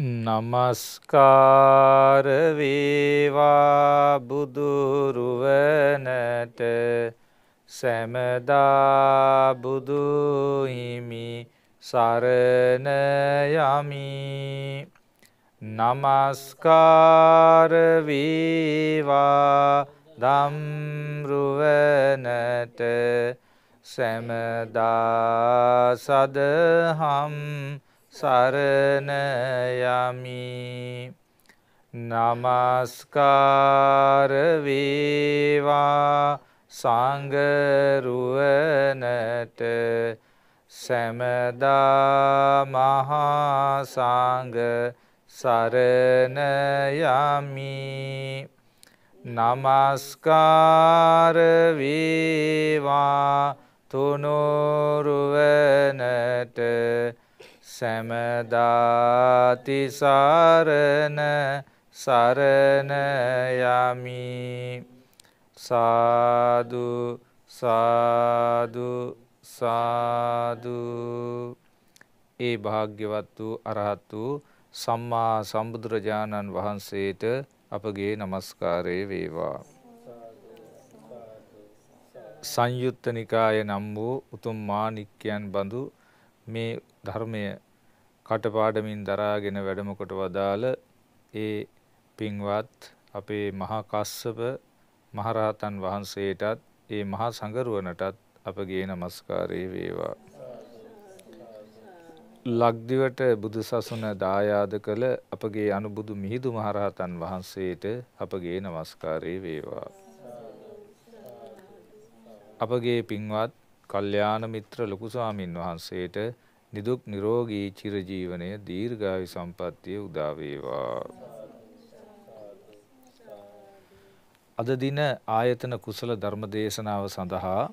නමස්කාරවේවා බුදුරුවනට සැමදා බුදුහිමි සරණයමි නමස්කාරවේවා දම්රුවනට සැමදා සදහම් සරණයමි නමස්කාරවේවා සංගරුවනට සැමදා මහාසංග සරණයමි නමස්කාරවේවා තුනුරුවනට සැමදාතිසාරණ සරණයමි සාදු සාදු සාදු ඒ භාග්‍යවත් වූ අරහත් වූ සම්මා සම්බුදුරජාණන් වහන්සේට අපගේ নমස්කාරය වේවා සංයුත්ත නිකාය නම් වූ උතුම් මාණික්කයන් බඳු මේ ධර්මය කටපාඩමින් දරාගෙන වැඩම කොට වදාළ ඒ පින්වත් අපේ මහා කස්සප මහරහතන් වහන්සේටත් ඒ මහා සංගරුවනටත් අපගේ নমස්කාරය වේවා. ලක්දිවට බුදු සසුන දායාද කළ අපගේ අනුබුදු මිහිඳු මහරහතන් වහන්සේට අපගේ নমස්කාරය වේවා. අපගේ පින්වත් කල්යාණ මිත්‍ර ලොකු ස්වාමින් වහන්සේට නිදුක් නිරෝගී චිරජීවනය දීර්ඝායු සම්පන්නිය උදා වේවා. අද දින ආයතන කුසල ධර්ම දේශනාව සඳහා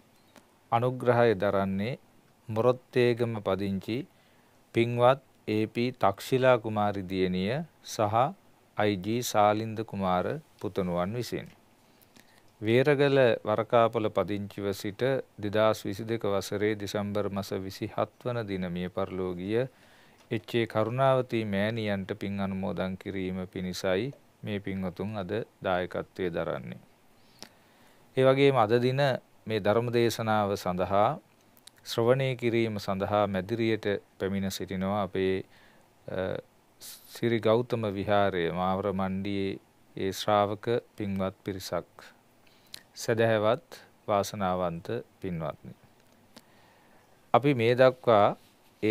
අනුග්‍රහය දරන්නේ මොරොත්තේගම පදිංචි පින්වත් AP තක්ෂිලා කුමාරි දියණිය සහ IG ශාලින්ද කුමාර පුතණුවන් විසිනි. වේරගල වරකාපොල පදිංචිව සිට දෙදස් විසි දෙක වසරේ දෙසම්බර් මස විසි හත්වන දිනමිය පරලෝගිය එච්චේ කරුණාවතී මෑණියන්ට පින් අනුමෝදන් කිරීම පිණිසයි මේ පින්වතුන් අද දායකත්වය දරන්නේ. ඒ වගේම අද දින මේ ධර්ම දේශනාව සඳහා ශ්‍රවණය කිරීම සඳහා මැදිරියට පැමිණ සිටිනවා අපේ සිරි ගෞතම විහාරය මාවර මණ්ඩියේ ඒ ශ්‍රාවක පින්වත් පිරිසක් සැදැහැවත් වාසනාවන්ත පින්වත්නි. අපි මේ දක්වා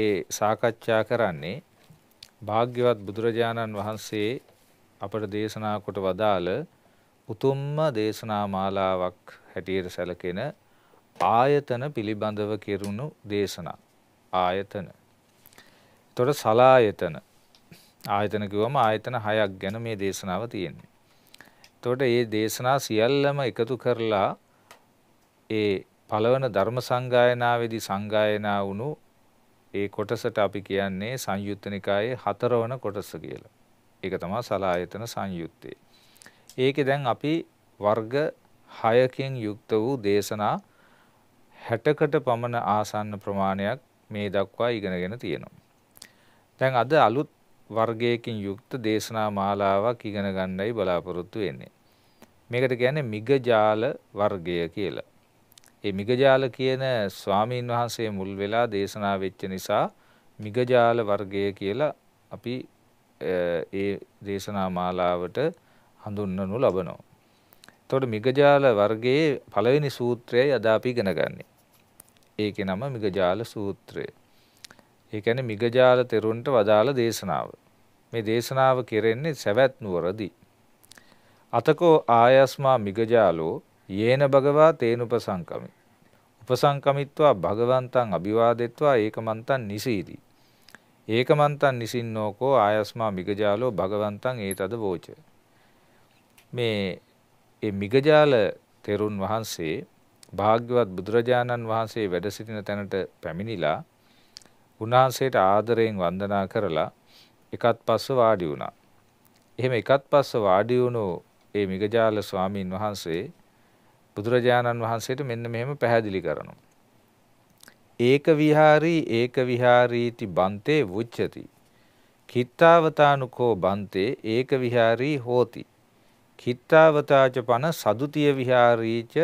ඒ සාකච්ඡා කරන්නේ භාග්‍යවත් බුදුරජාණන් වහන්සේ අපට දේශනා කොට වදාළ උතුම්ම දේශනා මාලාවක් හැටියට සැලකෙන ආයතන පිළිබඳව කෙරුණු දේශනා ආයතන. එතකොට සලායතන ආයතන කිව්වම ආයතන හයක් ගැන මේ දේශනාව තියෙන්නේ. එතකොට මේ දේශනා සියල්ලම එකතු කරලා ඒ පළවන ධර්ම සංගායනාවේදී සංගායනා වුණු ඒ කොටසට අපි කියන්නේ සංයුත්ත නිකායේ හතරවන කොටස කියලා. ඒක තමයි සලායතන සංයුත්තේ. ඒකේ දැන් අපි වර්ග 6කින් යුක්ත වූ දේශනා 60කට පමණ ආසන්න ප්‍රමාණයක් මේ දක්වා ඉගෙනගෙන තියෙනවා. දැන් අද අලුත් වර්ගයකින් යුක්ත දේශනා මාලාවක් ඉගෙන ගණ්ඩයි බලාපොරොත්තු වෙන්නේ. මේකට ගැන මිගජාල වර්ගය කියලා. ඒ මිගජාල කියන ස්වාමීන් වහන්සේ මුල් වෙලා දේශනා වෙච්ච නිසා මිගජාල වර්ගය කියලා අපි ඒ දේශනා මාලාවට හඳුන්වනු ලබනවා. එතකොට මිගජාල වර්ගයේ පළවෙනි සූත්‍රයයි අද අපි ඉගෙන ගන්නේ. ඒකේ නම මිගජාල සූත්‍රය. ඒ කියන්නේ මිගජාල තෙරුන්ට වදාළ දේශනාව. මේ දේශනාව කෙරෙන්නේ සවැත් නුවරදී. අතකෝ ආයස්මා මිගජාලෝ යේන භගවා තේනුපසංකමි. උපසංකමිත්වා භගවන්තං අභිවාදෙත්වා ඒකමන්තං නිසීදී. ඒකමන්තං නිසින්නෝකෝ ආයස්මා මිගජාලෝ භගවන්තං ඒතද වෝච. මේ ඒ මිගජාල තෙරුන් වහන්සේ භාග්‍යවත් බුදුරජාණන් වහන්සේ වැඩ සිටින තැනට පැමිණිලා උන්වහන්සේට ආදරයෙන් වන්දනා කරලා එකත් පස්ස වාඩි වුණා. එහෙම එකත් පස්ස වාඩි වුණු ඒ මිගජාල ස්වාමීන් වහන්සේ බුදුරජාණන් වහන්සේට මෙන්න මෙහෙම පැහැදිලි කරනවා. ඒක විහාරී ඒක විහාරීති බන්තේ වුච්චති. කිත්තාවතානුකෝ බන්තේ ඒක විහාරී හෝති. කිත්තාවතාච පන සදුතිය විහාරීච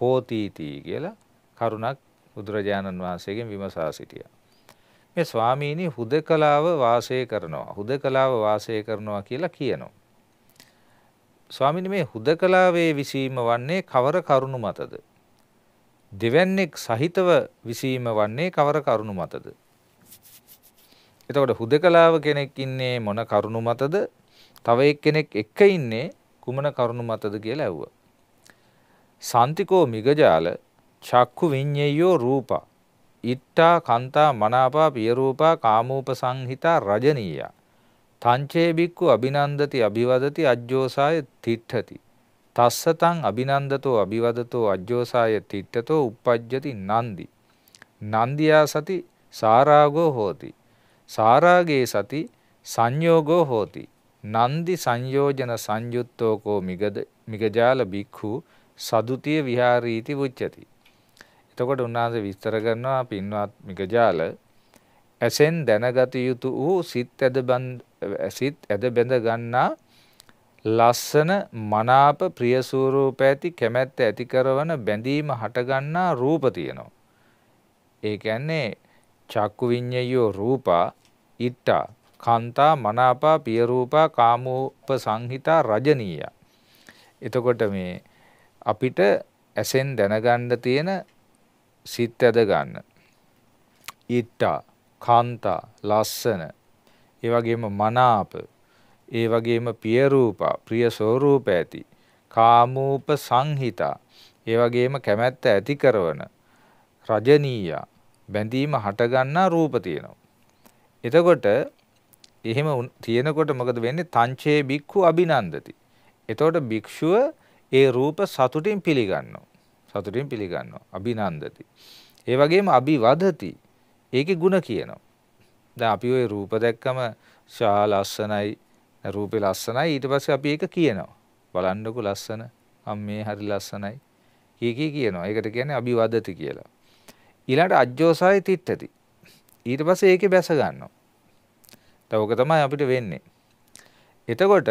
හෝතීතී කියලා කරුණක් බුදුරජාණන් වහන්සේගෙන් විමසා සිටියා. මේ ස්වාමීනි හුදකලාව වාසය කරනවා. හුදකලාව වාසය කරනවා කියලා කියනවා. ස්වාමිනි මේ හුදකලාවේ විසීම වන්නේ කවර කරුණු මතද? දෙවැන්නෙක් සහිතව විසීම වන්නේ කවර කරුණු මතද? එතකොට හුදකලාව කෙනෙක් ඉන්නේ මොන කරුණු මතද? තව එක්කෙනෙක් එක්ක ඉන්නේ කුමන කරුණු මතද කියලා ඇහුවා. සාන්තිකෝ මිගජාල චක්කු විඤ්ඤයෝ රූපා ඉට්ටා කන්තා මනාපා පියරූපා කාමූප සංහිතා රජනීය. තංචේ බික්කු අභිනන්දති අභිවදති අජ්‍යෝසාය තිට්ඨති. තස්සතං අභිනන්දතෝ අභිවදතෝ අජ්‍යෝසාය තිට්ඨතෝ උපජ්ජති නන්දි. නන්දියා සති සාරාගෝ හෝති. සාරාගේ සති සංයෝගෝ හෝති. නන්දි සංයෝජන සංයුත්තෝකෝ මිගජාල බික්හු සදුතිය විහාරීති පුච්චති. එතකොට උන්වහන්සේ විස්තර කරනවා පින්වත් මිගජාල ඇසෙන් දැනගත යුතු වූ සිත් ඇද සිත් ඇද බැඳ ගන්නා ලස්සන මනාප ප්‍රියසූරූප ඇති කැමැත්ත ඇති කරවන බැඳීම හටගන්නා රූප තියෙනවා. ඒ කියන්නේ චක්කු විඤ්ඤයෝ රූපා ඉට්ටා කාන්තා මනාපා පියරූපා කාමෝප සංහිතා රජනීය. එතකොට මේ අපිට ඇසෙන් දැනගන්න තියෙන සිත් ඇද ගන්න. ඉට්ටා, කාන්තා, ලස්සන, ඒ වගේම මනාප, ඒ වගේම පියරූපා, ප්‍රිය ස්වරූප ඇති, කාමූප සංහිතා, ඒ වගේම කැමැත්ත ඇති කරන රජනීයා බැඳීම හටගන්නා රූප තියෙනවා. එතකොට එහෙම තියෙනකොට මොකද වෙන්නේ තංචේ භික්ඛු අභිනන්දති. එතකොට භික්ෂුව ඒ රූප සතුටින් පිළිගන්නවා. සතුටින් පිළිගන්නවා. අභිනන්දති. ඒ වගේම අභිවදති. ඒකේ ಗುಣ කියනවා. දැන් අපි ওই රූප දැක්කම ශා ලස්සනයි රූපේ ලස්සනයි ඊට පස්සේ අපි ඒක කියනවා. බලන්නකෝ ලස්සන. අම්මේ හරි ලස්සනයි. කී කී කියනවා. ඒකට කියන්නේ අභිවදති කියලා. ඊළඟට අජ්ජෝසාය තිට්ඨති. ඊට පස්සේ ඒකේ බැස ගන්නවා. දැන් ඕක තමයි අපිට වෙන්නේ. එතකොට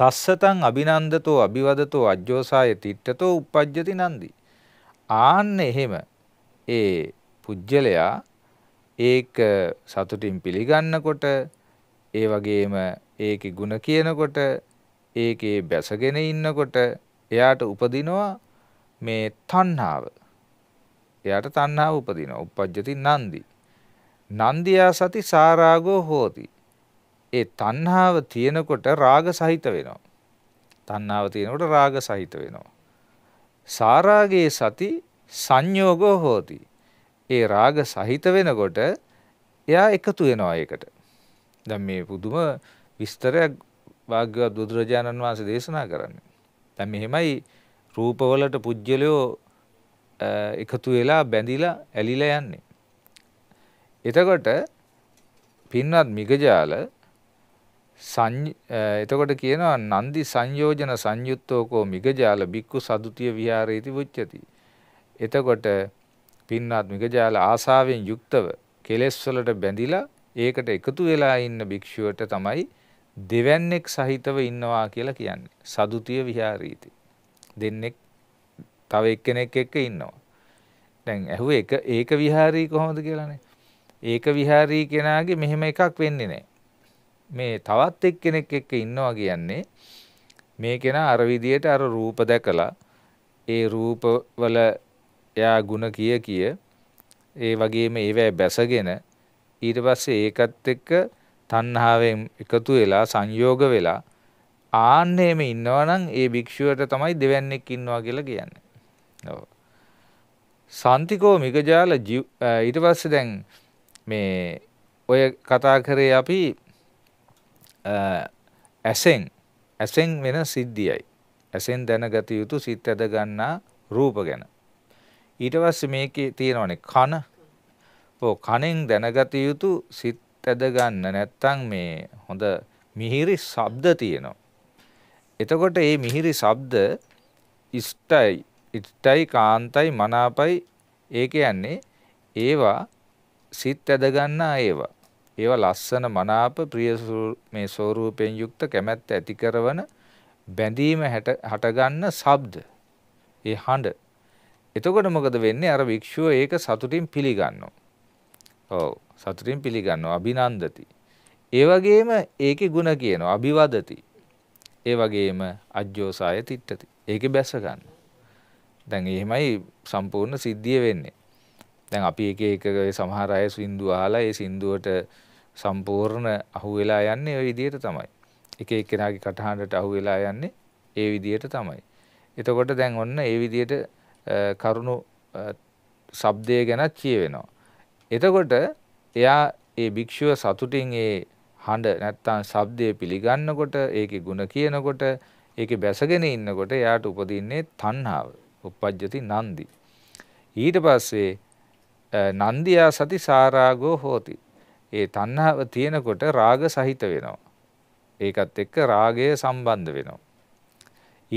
තස්සතං අභිනන්දතෝ අභිවදතෝ අජ්ජෝසාය තිට්ඨතෝ uppajjati nandi. ආන්න එහෙම ඒ පුජ්‍යලයා ඒක සතුටින් පිළිගන්නකොට ඒ වගේම ඒකේ ಗುಣ කියනකොට ඒකේ බැසගෙන ඉන්නකොට එයාට උපදිනවා මේ තණ්හාව. එයාට තණ්හාව උපදිනවා. uppajjati nandi. නන්දියා සති සාරාගෝ හෝති. ඒ තණ්හාව තියෙනකොට රාග සහිත වෙනවා. තණ්හාව තියෙනකොට රාග සහිත වෙනවා. සාරාගේ සති සංයෝගෝ හෝති. ඒ රාග සහිත වෙනකොට එයා එකතු වෙනවා ඒකට. දැන් මේ පුදුම විස්තරයක් භාග්‍යවත් බුදුරජාණන් වහන්සේ දේශනා කරන්නේ. දැන් මෙහෙමයි රූපවලට පුජ්‍යලයෝ එකතු වෙලා බැඳිලා ඇලිලා යන්නේ. එතකොට පින්වත් මිගජාල එතකොට කියනවා නන්දි සංයෝජන සංයුත්තෝකෝ මිගජාල බික්කු සදුතිය විහාරේති වුච්චති. එතකොට පින්වත් මිගජාල ආසාවෙන් යුක්තව කෙලෙස් වලට බැඳිලා ඒකට එකතු වෙලා ඉන්න භික්ෂුවට තමයි දෙවැන්නෙක් සහිතව ඉන්නවා කියලා කියන්නේ. සදුතිය විහාරීති. දෙන්නෙක් තව එක්කෙනෙක් එක්ක ඉන්නවා. දැන් ඇහුව එක ඒක විහාරී කොහොමද කියලානේ. ඒක විහාරී කෙනාගේ මෙහෙම එකක් වෙන්නේ නැහැ. මේ තවත් එක්කෙනෙක් එක්ක ඉන්නවා කියන්නේ මේ කෙනා අර විදියට අර රූප දැකලා ඒ රූපවල එයා ಗುಣ කිය කිය ඒ වගේම ඒවැ බැසගෙන ඊට පස්සේ ඒකත් එක්ක තණ්හාවෙන් එකතු වෙලා සංයෝග වෙලා ආන්නේම ඉන්නවනම් ඒ භික්ෂුවට තමයි දෙවැන්නෙක් ඉන්නවා කියලා කියන්නේ. ඔව්. සන්තිකෝ මිගජාල ඊට පස්සේ දැන් මේ ඔය කතා කරේ අපි ඇසෙන් ඇසෙන් වෙන සිද්ධියයි. ඇසෙන් දැනගත යුතු සිත් ඇද ගන්නා රූප ගැන. ඊට පස්සේ මේකේ තියෙනවනේ කන. ඔව් කනෙන් දැනගත යුතු සිත් ඇද ගන්න නැත්තම් මේ හොඳ මිහිරි ශබ්ද තියෙනවා. එතකොට මේ මිහිරි ශබ්ද ඉෂ්ටයි, ඉෂ්ටයි කාන්තයි මනාපයි ඒ කියන්නේ ඒවා සිත් ඇද ගන්නා ඒවා. ඒවා ලස්සන මනාප ප්‍රිය මේ ස්වරූපයෙන් යුක්ත කැමැත්ත ඇති කරවන බැඳීම හටගන්න ශබ්ද ඒ හඬ එතකොට මොකද වෙන්නේ අර වික්ෂුව ඒක සතුටින් පිළිගන්නවා. ඔව් සතුටින් පිළිගන්නවා අභිනන්දති. ඒ වගේම ඒකේ ಗುಣ කියනවා අභිවදති. ඒ වගේම අජ්ජෝසාය තිට්ඨති. ඒකේ බැස ගන්න. දැන් එහෙමයි සම්පූර්ණ සිද්ධිය වෙන්නේ. දැන් අපි එක එක සමහර අය සින්දු අහලා ඒ සින්දුවට සම්පූර්ණ අහුවෙලා යන්නේ ওই විදියට තමයි. එක එක්කෙනාගේ කටහඬට අහුවෙලා යන්නේ ඒ විදියට තමයි. එතකොට දැන් ඔන්න ඒ විදියට කරුණු ශබ්දය ගැනත් කියවෙනවා. එතකොට එයා ඒ භික්ෂුව සතුටින් ඒ හඬ නැත්තම් ශබ්දය පිළිගන්නකොට ඒකේ ಗುಣ කියනකොට ඒකේ බැසගෙන ඉන්නකොට එයාට උපදින්නේ තණ්හාව. උපජ්ජති නන්දි. ඊට පස්සේ නන්දියා සති සාරාගෝ හෝති. ඒ තණ්හාව තියෙනකොට රාග සහිත වෙනවා. ඒකත් එක්ක රාගය සම්බන්ධ වෙනවා.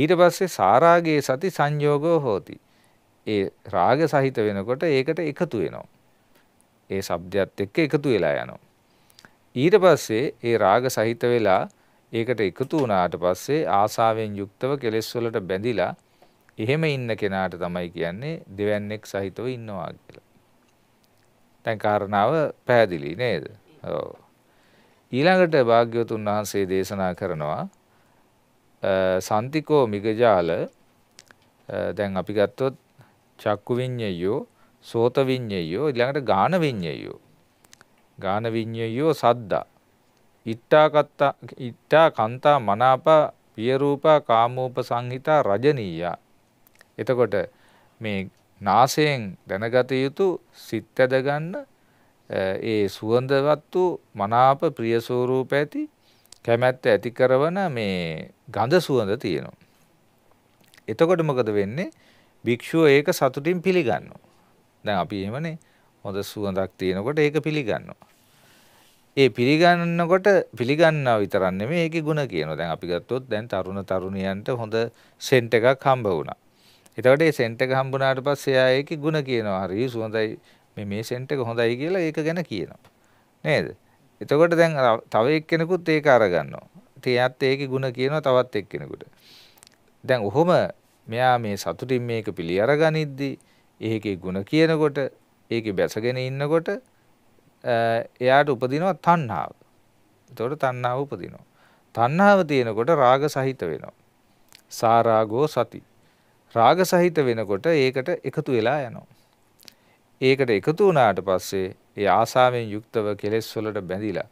ඊට පස්සේ සාරාගයේ සති සංයෝගෝ හෝති. ඒ රාග සහිත වෙනකොට ඒකට එකතු වෙනවා. ඒ shabdයත් එක්ක එකතු වෙලා යනවා. ඊට පස්සේ ඒ රාග සහිත වෙලා ඒකට එකතු වුණාට පස්සේ ආසාවෙන් යුක්තව කෙලෙස් වලට බැඳිලා එහෙම ඉන්න කෙනාට තමයි කියන්නේ දෙවැන්නේක් සහිතව ඉන්නවා කියලා. දැන් කාරණාව පැහැදිලි නේද? ඔව්. ඊළඟට භාග්‍යවතුන් වහන්සේ දේශනා කරනවා සන්තිකෝ මිගජාල දැන් අපි ගත්තොත් චක්කු විඤ්ඤයෝ සෝත විඤ්ඤයෝ ඊළඟට ගාන විඤ්ඤයෝ ගාන විඤ්ඤයෝ සද්දා ඉට්ටාකත්තා ඉට්ටා කන්තා මනාපා පිය රූපා කාමෝප සංහිතා රජනීයා එතකොට මේ නාසයෙන් දැනගත යුතු සිත් ඇදගන්න ඒ සුවඳවත් වූ මනාප ප්‍රියසූරූප ඇති කැමැත්ත ඇති කරවන මේ ගඳ සුවඳ තියෙනවා. එතකොට මොකද වෙන්නේ භික්‍ෂුව ඒක සතුටින් පිළිගන්නවා. දැන් අපි එහෙමනේ හොඳ සුවඳක් තියෙනකොට ඒක පිළිගන්නවා. ඒ පිළිගන්නකොට පිළිගන්නා විතරන්නේ මේ ඒකේ ಗುಣ කියනවා. දැන් අපි ගත්තොත් දැන් තරුණ තරුණියන්ට හොඳ සෙන්ට් එකක් හම්බ වුණා. එතකොට ඒ සෙන්ට් එක හම්බුනාට පස්සේ එයා ඒකේ ಗುಣ කියනවා. හරි සුවඳයි මේ මේ සෙන්ට් එක හොඳයි කියලා ඒක ගැන කියනවා. නේද? එතකොට දැන් තව එක්කෙනෙකුත් ඒක අරගන්නවා. ඉතින් එයාත් ඒකේ ಗುಣ කියනවා තවත් එක්කෙනෙකුට. දැන් ඔහොම මෙයා මේ සතුටින් මේක පිළි අරගනිද්දි ඒකේ ಗುಣ කියනකොට ඒකේ බැසගෙන ඉන්නකොට එයාට උපදිනවා තණ්හාව. එතකොට තණ්හාව උපදිනවා. තණ්හාව තියෙනකොට රාග සහිත වෙනවා. සාරාගෝ සති රාග සහිත වෙනකොට ඒකට එකතු වෙලා යනවා. ඒකට එකතු වුණාට පස්සේ ඒ ආසාවෙන් යුක්තව කෙලෙස් වලට බැඳිලා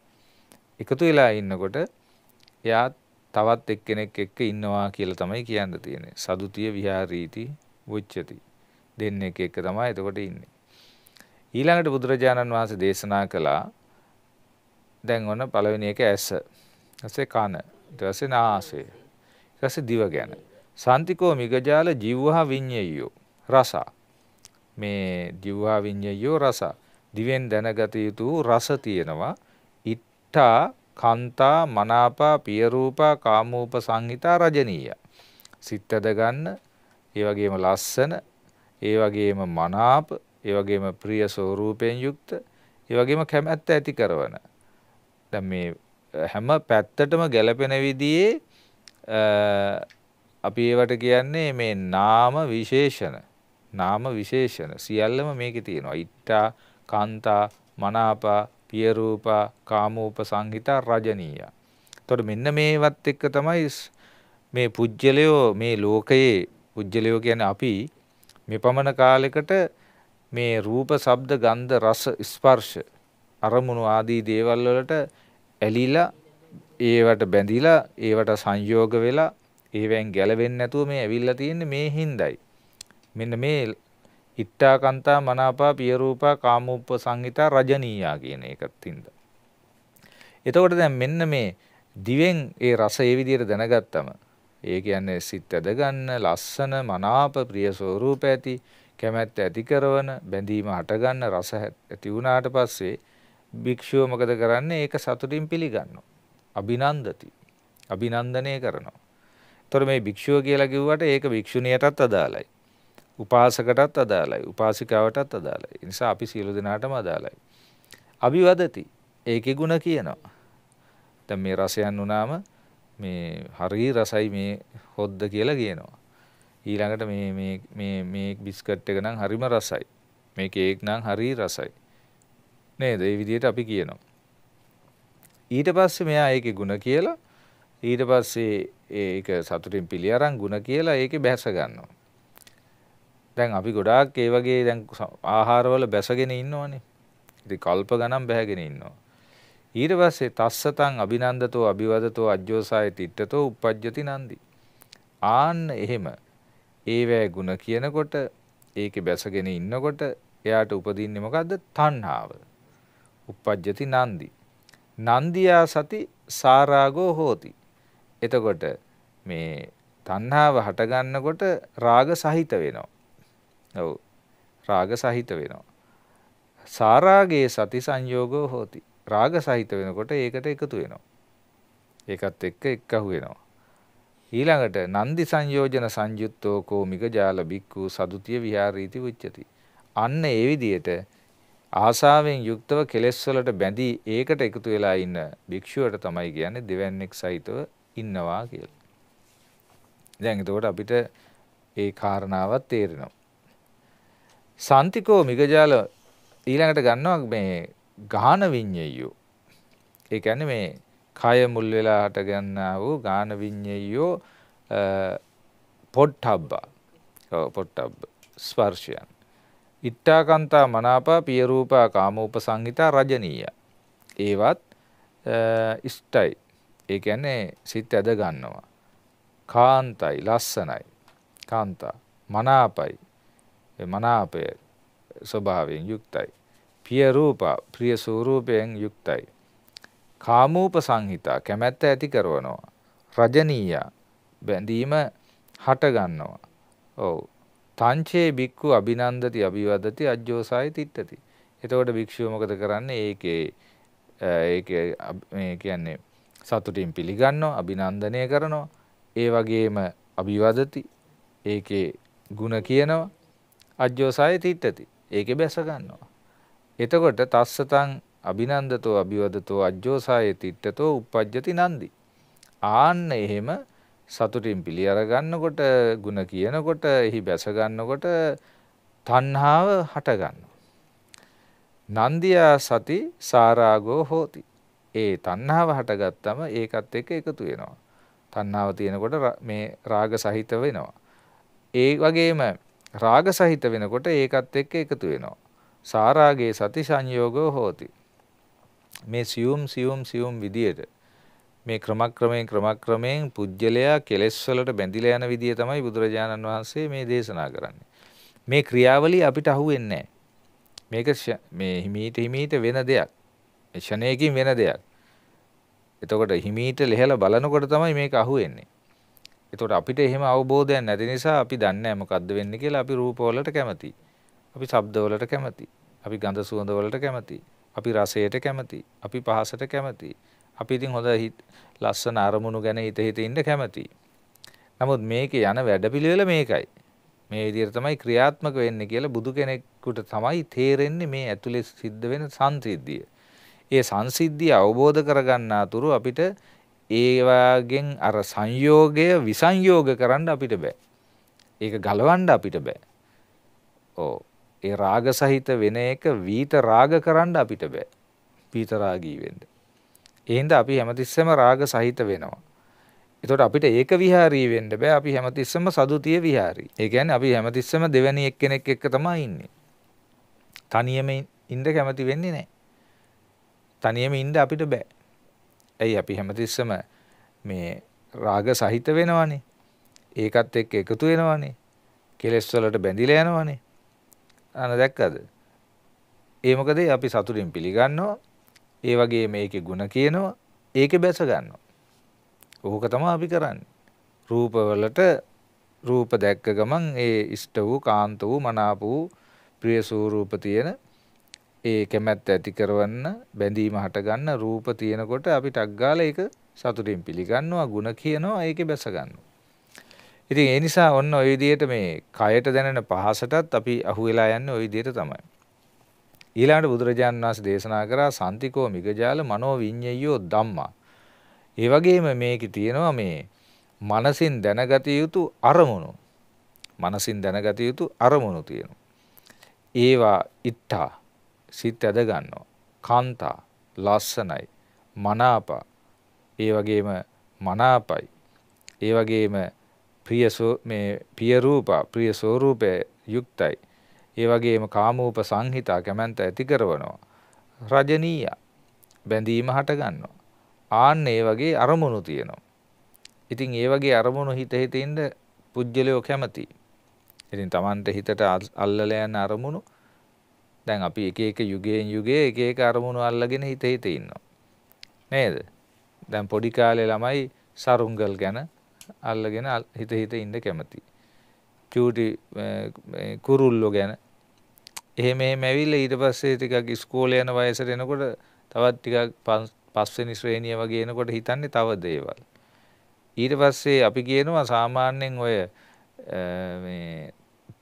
එකතු වෙලා ඉන්නකොට එයා තවත් එක්කෙනෙක් එක්ක ඉන්නවා කියලා තමයි කියන්න තියෙන්නේ. සදුතිය විහාරීති වුච්චති. දෙන්නෙක් එක්ක තමයි එතකොට ඉන්නේ. ඊළඟට බුදුරජාණන් වහන්සේ දේශනා කළා දැන් ඔන්න පළවෙනි එක ඇස. ඊට පස්සේ කන. ඊට පස්සේ නාසය. ඊට පස්සේ දිව ගැන. සන්තිකෝ මිගජාල ජිව්හා විඤ්ඤයෝ රස මේ ජිව්හා විඤ්ඤයෝ රස දිවෙන් දැනගත යුතු රස තියෙනවා ඉත්තා කන්තා මනාපා පියරූපා කාමූප සංහිතා රජනීය සිත්තද ගන්න ඒ වගේම ලස්සන ඒ වගේම මනාප ඒ වගේම ප්‍රිය ස්වරූපයෙන් යුක්ත ඒ වගේම කැමැත්ත ඇති කරවන දැන් මේ හැම පැත්තටම ගැලපෙන විදිහේ අපි ඒවට කියන්නේ මේ නාම විශේෂණ නාම විශේෂණ සියල්ලම මේක තියෙනවා ඉට්ටා කන්තා මනාපා පියරූපා කාමූප සංහිතා රජනීය. තොට මෙන්න මේවත් එක්ක තමයි මේ පුද්ගලයෝ මේ ලෝකයේ පුද්ගලයෝ කියන අපි මේ පමණ කාලෙකට මේ රූප සබ්ද ගන්ධ රස ස්පර්ශ අරමුණු ආදී දේවල් වලට ඇලිලා ඒවට බැඳිලා ඒවට සංයෝග වෙලා ඒවෙන් ගැලවෙන්නේ නැතුව මේ ඇවිල්ලා තියෙන්නේ මේ හිඳයි. මෙන්න මේ ඉට්ටාකන්තා මනාපා පියරූපා කාමූප්ප සංහිතා රජනීයා කියන එකත් හින්දා. එතකොට දැන් මෙන්න මේ දිවෙන් ඒ රස ඒ විදිහට දැනගත්තම ඒ කියන්නේ සිත් ඇදගන්න ලස්සන මනාප ප්‍රිය ස්වරූප ඇති කැමැත්ත ඇති කරන බැඳීම හටගන්න රස ඇති වුණාට පස්සේ භික්ෂුව මොකද කරන්නේ ඒක සතුටින් පිළිගන්නවා. අභිනන්දති. අභිනන්දනය කරනවා. තොර මේ භික්ෂුව කියලා කිව්වට ඒක භික්ෂුණියටත් අදාළයි. උපාසකටත් අදාළයි. උපාසිකාවටත් අදාළයි. ඒ නිසා අපි සියලු දෙනාටම අදාළයි. අභිවදති. ඒකේ ಗುಣ කියනවා. දැන් මේ රසයන් වුණාම මේ හරි රසයි මේ හොද්ද කියලා කියනවා. ඊළඟට මේ මේ මේ මේ බිස්කට් එක නම් හරිම රසයි. මේ කේක් නම් හරි රසයි. නේද? ඒ විදිහට අපි කියනවා. ඊට පස්සේ මෙයා ඒකේ ಗುಣ කියලා ඊට පස්සේ ඒක සතුටින් පිළි අරන් ಗುಣ කියලා ඒකේ බැස ගන්නවා. දැන් අපි ගොඩාක් ඒ වගේ දැන් ආහාරවල බැසගෙන ඉන්නවනේ. ඉතින් කල්ප ගණන් බැහැගෙන ඉන්නවා. ඊට පස්සේ තස්සතං අභිනන්දතෝ අභිවදතෝ අජ්ජෝසාය තිට්ඨතෝ uppajjati nandi. ආන්න එහෙම ඒවැය ಗುಣ කියනකොට ඒකේ බැසගෙන ඉන්නකොට එයාට උපදින්නේ මොකද්ද? තණ්හාව. uppajjati nandi. නන්දියා සති සාරාගෝ හෝති. එතකොට මේ තණ්හාව හටගන්නකොට රාග සහිත වෙනවා. ඔව්. රාග සහිත වෙනවා. සාරාගේ සති සංයෝගෝ හෝති. රාග සහිත වෙනකොට ඒකට එකතු වෙනවා. ඒකත් එක්ක එක්කහු වෙනවා. ඊළඟට නන්දි සංයෝජන සංයුත්තෝ කෝමික ජාල බික්කු සදුතිය විහාරීති උච්චති. අන්න ඒ විදියට ආසාවෙන් යුක්තව කෙලෙස් වලට බැඳී ඒකට එකතු වෙලා ඉන්න භික්ෂුවට තමයි කියන්නේ දෙවැන්නෙක් සහිතව ඉන්නවා කියලා. දැන් එතකොට අපිට ඒ කාරණාවත් තේරෙනවා. සන්තිකෝ මිගජාල ඊළඟට ගන්නවා මේ ගාන විඤ්ඤයෝ. ඒ කියන්නේ මේ කය මුල් වෙලා හට ගන්නා වූ ගාන විඤ්ඤයෝ පොට්ටබ්බ. ඔව් පොට්ටබ්බ ස්පර්ශයන්. ඉත්තාකන්තා මනාපා පිය රූපා කාමෝපසංහිතා රජනීය. ඒවත් ඉෂ්ටයි ඒ කියන්නේ සිත් ඇද ගන්නවා. කාන්තයි ලස්සනයි කාන්තා මනාපයි මනාපය ස්වභාවයෙන් යුක්තයි. පිය රූපා ප්‍රිය ස්වරූපයෙන් යුක්තයි. කාමූප සංහිතා කැමැත්ත ඇති කරවනවා. රජනීය බැඳීම හටගන්නවා. ඔව්. තංචේ බික්කු අභිනන්දති අභිවදති අජ්ජෝසාය තිට්ටති. එතකොට භික්ෂුව මොකද කරන්නේ? ඒකේ ඒක කියන්නේ සතුටින් පිළිගන්නවා අභිනන්දනය කරනවා ඒ වගේම අභිවදති ඒකේ ಗುಣ කියනවා අජ්ජෝසාය තිට්ඨති ඒකේ බැස ගන්නවා එතකොට තස්සතං අභිනන්දතෝ අභිවදතෝ අජ්ජෝසාය තිට්ඨතෝ uppajjati nandi ආන්න එහෙම සතුටින් පිළි අර ගන්නකොට ಗುಣ කියනකොට එහි බැස ගන්නකොට තණ්හාව හට ගන්නවා නන්දියා සති සාරාගෝ හෝති ඒ තණ්හාව හටගත්තම ඒකත් එක්ක එකතු වෙනවා. තණ්හාව තියෙනකොට මේ රාග සහිත වෙනවා. ඒ වගේම රාග සහිත වෙනකොට ඒකත් එක්ක එකතු වෙනවා. සාරාගේ සති සංයෝගෝ හෝති. මේ සියුම් සියුම් සියුම් විදියට මේ ක්‍රමක්‍රමයෙන් ක්‍රමක්‍රමයෙන් පුජ්‍යලයා කෙලෙස් වලට බැඳිලා යන විදිය තමයි බුදුරජාණන් වහන්සේ මේ දේශනා කරන්නේ. මේ ක්‍රියාවලිය අපිට අහුවෙන්නේ නැහැ. මේක මේ හිමීට හිමීට වෙන දෙයක්. ෂණයකින් වෙන දෙයක්. එතකොට හිමීට ලෙහලා බලනකොට තමයි මේක අහුවෙන්නේ. එතකොට අපිට එහෙම අවබෝධයක් නැති නිසා අපි දන්නේ නැහැ මොකද්ද වෙන්නේ කියලා අපි රූපවලට කැමති. අපි ශබ්දවලට කැමති. අපි ගඳ සුවඳවලට කැමති. අපි රසයට කැමති. අපි පහසට කැමති. අපි ඉතින් හොඳ ලස්සන අරමුණු ගැන හිත හිත ඉන්න කැමති. නමුත් මේක යන වැඩපිළිවෙල මේකයි. මේ විදිහට තමයි ක්‍රියාත්මක වෙන්නේ කියලා බුදු කෙනෙකුට තමයි තේරෙන්නේ මේ ඇතුලේ සිද්ධ වෙන සංසිද්ධිය. ඒ සංසිද්ධිය අවබෝධ කරගන්නා තුරු අපිට ඒවාගෙන් අර සංයෝගය විසංයෝග කරන්න අපිට බෑ. ඒක ගලවන්න අපිට බෑ. ඕ ඒ රාග සහිත වෙන එක වීත රාග කරන්න අපිට බෑ. පීතරාගී වෙන්න. එහෙනම් අපි හැමතිස්සෙම රාග සහිත වෙනවා. එතකොට අපිට ඒක විහාරී වෙන්න බෑ. අපි හැමතිස්සෙම සදුතිය විහාරී. ඒ කියන්නේ අපි හැමතිස්සෙම දෙවැනි එක්කෙනෙක් එක්ක තමයි ඉන්නේ. තනියම ඉන්න කැමති වෙන්නේ නැහැ. තනියම ඉන්න අපිට බෑ. ඇයි අපි හැමතිස්සම මේ රාග සහිත වෙනවනේ. ඒකත් එක්ක එකතු වෙනවනේ. කෙලෙස් වලට බැඳිලා යනවනේ. අන දැක්කද? ඒ මොකද අපි සතුටින් පිළිගන්නවා. ඒ වගේ මේකේ ಗುಣ කියනවා. ඒකේ බැස ගන්නවා. ඕක තමයි අපි කරන්නේ. රූපවලට රූප දැක්ක ගමන් ඒ ඉෂ්ට වූ කාන්ත වූ මනාප වූ ප්‍රිය ස්වරූප තියෙන ඒ කැමැත්ත ඇති කරවන්න බැඳීම හටගන්න රූප තියෙනකොට අපි ටක් ගාලා ඒක සතුටින් පිළිගන්නවා ಗುಣ කියනවා ඒකේ බැස ගන්නවා. ඉතින් ඒ නිසා ඔන්න ওই විදිහට මේ කයට දැනෙන පහසටත් අපි අහු වෙලා යන්නේ ওই විදිහට තමයි. ඊළඟට බුදුරජාණන් වහන්සේ දේශනා කරා සන්තිකෝ මිගජාල මනෝ විඤ්ඤයෝ ධම්මා. ඒ වගේම මේකේ තියෙනවා මේ මනසින් දැනගත යුතු අරමුණු. මනසින් දැනගත යුතු අරමුණු තියෙනවා. ඒවා ඉත්තා සිත් ඇද ගන්නවා. කාන්තා ලස්සනයි මනාපා ඒ වගේම මනාපයි ඒ වගේම ප්‍රිය මේ ප්‍රිය රූපා ප්‍රිය ස්වරූපයේ යුක්තයි ඒ වගේම කාමූප සංහිතා කැමැන්ත ඇති කරවනවා රජනීය බැඳීම හට ගන්නවා ආන්න ඒ වගේ අරමුණු තියෙනවා ඉතින් ඒ වගේ අරමුණු හිත හිතින්ද පුජ්‍යලයෝ කැමති ඉතින් Tamante හිතට අල්ලලා යන අරමුණු දැන් අපි එක එක යුගයෙන් යුගේ එක එක අරමුණු අල්ලගෙන හිත හිත ඉන්නවා. නේද? දැන් පොඩි කාලේ ළමයි සරුංගල් ගැන අල්ලගෙන හිත හිත ඉන්න කැමති. චූටි කුරුල්ලෝ ගැන එහෙම එහෙම ඇවිල්ලා ඊට පස්සේ ටිකක් ඉස්කෝලේ යන වයසට එනකොට තවත් ටිකක් පස්වෙනි ශ්‍රේණිය වගේ එනකොට හිතන්නේ තව දේවල්. ඊට පස්සේ අපි කියනවා සාමාන්‍යයෙන් ඔය මේ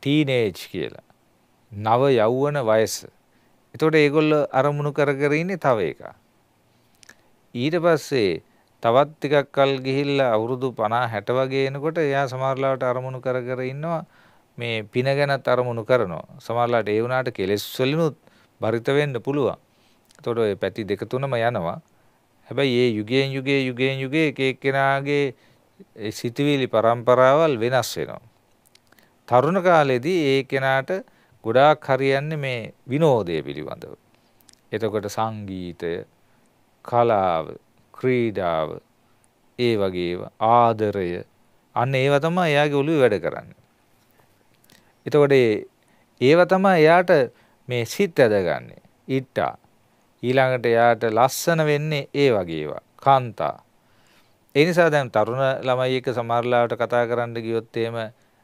ටීනේජ් කියලා. නව යෞවන වයස. එතකොට ඒගොල්ල අරමුණු කර කර ඉන්නේ තව එකක්. ඊට පස්සේ තවත් ටිකක් කල් ගිහිල්ලා අවුරුදු 50 60 වගේ එනකොට එයා සමහරලාට අරමුණු කර කර ඉන්නවා මේ පින ගැනත් අරමුණු කරනවා. සමහරලාට ඒ වුණාට කෙලෙස් වලිනුත් බරිත වෙන්න පුළුවන්. එතකොට ඔය පැති දෙක තුනම යනවා. හැබැයි මේ යුගයෙන් යුගයේ යුගයෙන් යුගයේ එක එක්කෙනාගේ සිතුවිලි પરම්පරාවල් වෙනස් වෙනවා. තරුණ කාලෙදී ඒ කෙනාට ගොඩාක් හරියන්නේ මේ විනෝදය පිළිබඳව. එතකොට සංගීතය කලාව ක්‍රීඩාව ඒ වගේ ආදරය අන්න ඒව තමයි එයාගේ ඔළුවේ වැඩ කරන්නේ. එතකොට ඒව තමයි එයාට මේ සිත් ඇදගන්නේ. ඉට්ටා. ඊළඟට එයාට ලස්සන වෙන්නේ ඒ වගේවා. කාන්තා. ඒ නිසා දැන් තරුණ ළමයි එක්ක සමහරලාට කතා කරන්න ගියොත් එහෙම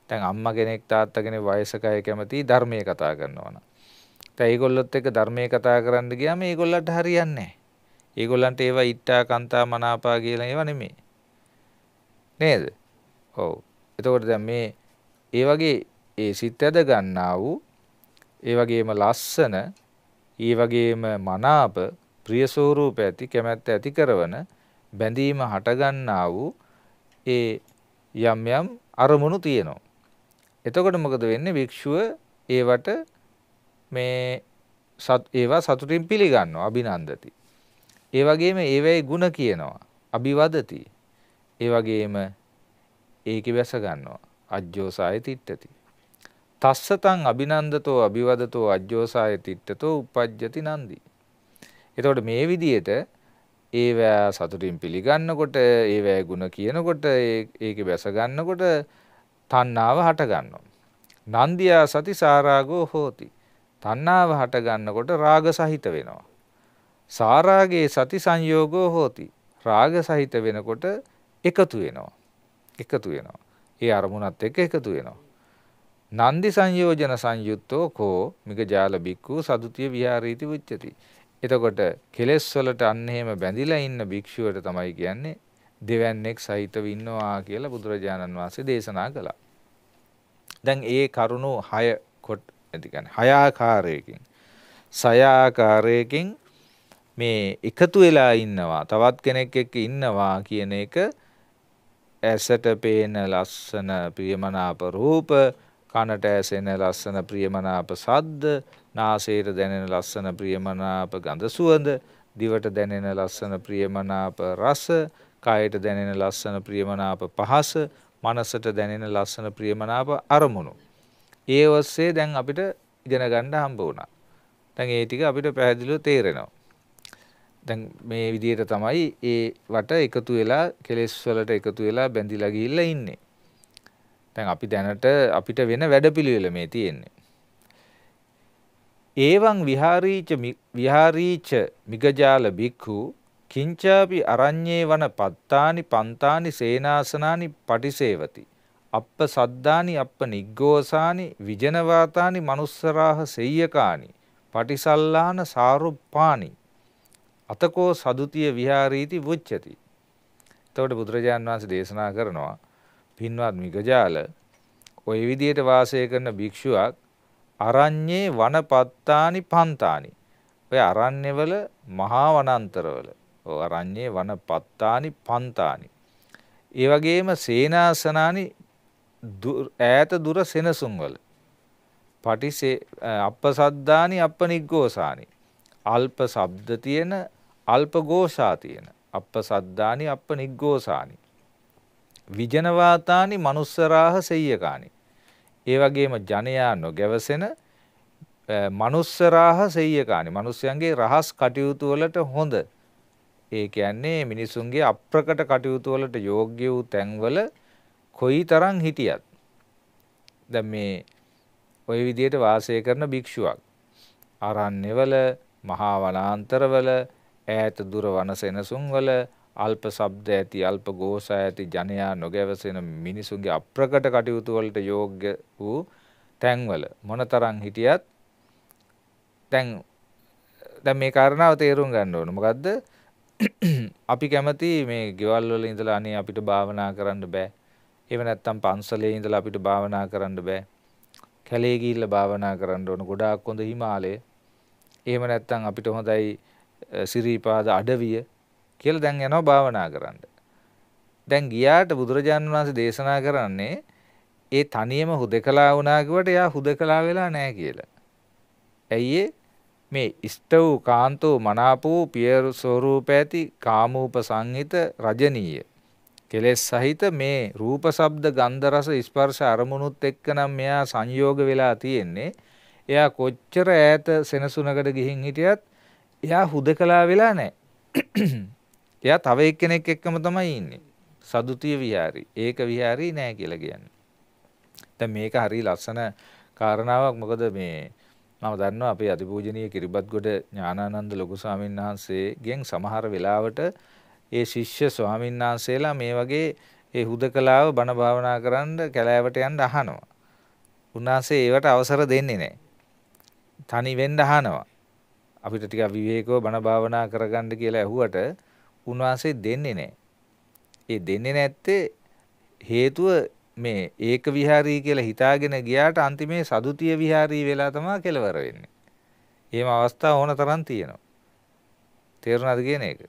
දැන් අම්මා කෙනෙක් තාත්තා කෙනෙක් වයසක අය කැමති ධර්මයේ කතා කරනවා නම්. දැන් ඒගොල්ලොත් එක්ක ධර්මයේ කතා කරන්න ගියාම ඒගොල්ලන්ට හරියන්නේ නැහැ. ඒගොල්ලන්ට ඒවා ඉට්ටා කන්තා මනාපා කියලා ඒවා නෙමෙයි. නේද? ඔව්. එතකොට දැන් මේ ඒ වගේ ඒ සිත් ඇද ගන්නා වූ ඒ වගේම ලස්සන ඒ වගේම මනාප ප්‍රිය ස්වරූප ඇති කැමැත්ත ඇති කරන බැඳීම හටගන්නා වූ ඒ යම් යම් අරමුණු තියෙනවා. එතකොට මොකද වෙන්නේ භික්ෂුව ඒවට මේ ඒවා සතුටින් පිළිගන්නවා අභිනන්දති. ඒ වගේම ඒවැයි ಗುಣ කියනවා. අභිවදති. ඒ වගේම ඒකේ වැස ගන්නවා. අජ්ජෝසාය තිට්ඨති. තස්සතං අභිනන්දතෝ අභිවදතෝ අජ්ජෝසාය තිට්ඨතෝ uppajjati nandi. එතකොට මේ විදිහට ඒවැ සතුටින් පිළිගන්නකොට ඒවැ ಗುಣ කියනකොට ඒකේ වැස ගන්නකොට තණ්හාව හටගන්නවා. නන්දියා සති සාරාගෝ හෝති. තණ්හාව හටගන්නකොට රාග සහිත වෙනවා. සාරාගේ සති සංයෝගෝ හෝති. රාග සහිත වෙනකොට එකතු වෙනවා. එකතු වෙනවා. ඒ අරමුණත් එක්ක එකතු වෙනවා. නන්දි සංයෝජන සංයුත්තෝ කෝ මිගජාල බික්කු සදුතිය විහාරීති උච්චති. එතකොට කෙලෙස් වලට අන්න එහෙම බැඳිලා ඉන්න භික්ෂුවට තමයි කියන්නේ දෙවැන්නෙක් සහිතව ඉන්නවා කියලා බුදුරජාණන් වහන්සේ දේශනා කළා. දැන් ඒ කරුණු 6 කොට එතිකන් 6 ආකාරයකින් සය ආකාරයකින් මේ එකතු වෙලා ඉන්නවා තවත් කෙනෙක් එක්ක ඉන්නවා කියන එක ඇසට පේන ලස්සන ප්‍රියමනාප රූප කනට ඇසෙන ලස්සන ප්‍රියමනාප සද්ද නාසයට දැනෙන ලස්සන ප්‍රියමනාප ගඳ සුවඳ දිවට දැනෙන ලස්සන ප්‍රියමනාප රස කායට දැනෙන ලස්සන ප්‍රියමනාප පහස මනසට දැනෙන ලස්සන ප්‍රියමනාප අරමුණු. ඒ ඔස්සේ දැන් අපිට ඉගෙනගණ්ඩ හම්බ වුණා. තැන් ඒ ටික අපිට පැහැදිලිව තේරෙනවා. දැන් මේ විදියට තමයි ඒ වට එකතු වෙලා කෙලෙස් වලට එකතු වෙලා බැඳිලා ගිහිල්ලා ඉන්නේ. දැන් අපි දැනට අපිට වෙන වැඩපිළිවෙල මේ තියෙන්නේ. ඒවං විහාරීච විහාරීච මිගජාල බික්ඛු කිංචාපි අරඤ්ඤේ වන පත්තානි පන්තානි සේනාසනානි පටිසේවති අප්ප සද්දානි අප්ප නිග්ගෝසානි විජනවාතානි manussරාහ සෙය්‍යකානි පටිසල්ලාන සාරුප්පානි අතකෝ සදුතිය විහාරීති වුච්චති එතකොට බුදුරජාන් වහන්සේ දේශනා කරනවා පින්වත් මිගජාල ওই විදියට වාසය කරන භික්ෂුවක් අරඤ්ඤේ වනපත්තානි පන්තානි ඔය අරණ්‍යවල මහා වනාන්තරවල අරඤ්ඤේ වන පත්තානි පන්තානි. ඒ වගේම සේනාසනානි ඈත දුර සෙනසුන්වල. පටිසේ අප සද්ධානි අප නිග්ගෝසානි. අල්ප ශබ්ද තියෙන අල්ප ගෝෂා තියෙන. අප සද්ධානි අප නිග්ගෝසානි. විජනවාතානි මනුස්සරාහ සෙය්‍යකානි. ඒ වගේම ජනයා නොගැවසෙන මනුස්සරාහ සෙය්‍යකානි. මනුස්සයන්ගේ රහස් කටයුතු වලට හොඳ ඒ කියන්නේ මිනිසුන්ගේ අප්‍රකට කටයුතු වලට යෝග්‍ය වූ තැන්වල කොයිතරම් හිටියත් දැන් මේ ওই විදිහට වාසය කරන භික්ෂුවක් ආරණ්‍යවල මහා වනාන්තරවල ඈත දුර වනසෙනසුන්වල අල්ප ශබ්ද ඇති අල්ප ഘോഷ ඇති ජනයා නොගැවසෙන මිනිසුන්ගේ අප්‍රකට කටයුතු වලට යෝග්‍ය වූ තැන්වල මොනතරම් හිටියත් දැන් දැන් මේ කාරණාව තේරුම් ගන්න ඕන. මොකද්ද? අපි කැමති මේ ගෙවල් වල ඉඳලා අනේ අපිට භාවනා කරන්න බෑ. එහෙම නැත්නම් පන්සලේ ඉඳලා අපිට භාවනා කරන්න බෑ. කැලේ ගිහිල්ලා භාවනා කරන්න ඕන. ගොඩාක් හොඳ හිමාලය. එහෙම නැත්නම් අපිට හොඳයි සිරීපාද අඩවිය කියලා දැන් යනවා භාවනා කරන්න. දැන් ගියාට බුදුරජාණන් වහන්සේ දේශනා කරන්නේ ඒ තනියම හුදකලා වුණා කිව්වට එයා හුදකලා වෙලා නැහැ කියලා. ඇයි ඒ? මේ ඉෂ්ට වූ කාන්තෝ මනාපූ පිය ස්වරූප ඇති කාමූප සංහිත රජනීය කෙලෙස් සහිත මේ රූප ශබ්ද ගන්ධ රස ස්පර්ශ අරමුණුත් එක්කනම් මෙයා සංයෝග වෙලා තියෙන්නේ. එයා කොච්චර ඈත සෙනසුනකට ගිහින් හිටියත් එයා හුදකලා වෙලා නැහැ. එයා තව එක්කෙනෙක් එක්කම තමයි ඉන්නේ. සදුතිය විහාරි. ඒක විහාරි නෑ කියලා කියන්නේ. දැන් මේක හරි ලස්සන කාරණාවක්. මොකද මේ මම දන්නවා අපේ අතිපූජනීය කිරිබත්ගොඩ ඥානානන්ද ලොකු ස්වාමීන් වහන්සේගෙන් සමහර වෙලාවට ඒ ශිෂ්‍ය ස්වාමීන් වහන්සේලා මේ වගේ ඒ හුදකලාව බණ භාවනා කරන්න කැලෑවට යන්න අහනවා. උන්වහන්සේ ඒවට අවසර දෙන්නේ නැහැ. තනි වෙන්න අහනවා. අපිට ටිකක් විවේකව බණ භාවනා කරගන්න කියලා ඇහුවට උන්වහන්සේ දෙන්නේ නැහැ. ඒ දෙන්නේ නැත්තේ හේතුව මේ ඒක විහාරී කියලා හිතාගෙන ගියාට අන්තිමේ සදුතිය විහාරී වෙලා තමයි කෙලවර වෙන්නේ. එහෙම අවස්ථා ඕන තරම් තියෙනවා. තේරුණාද කියන එක?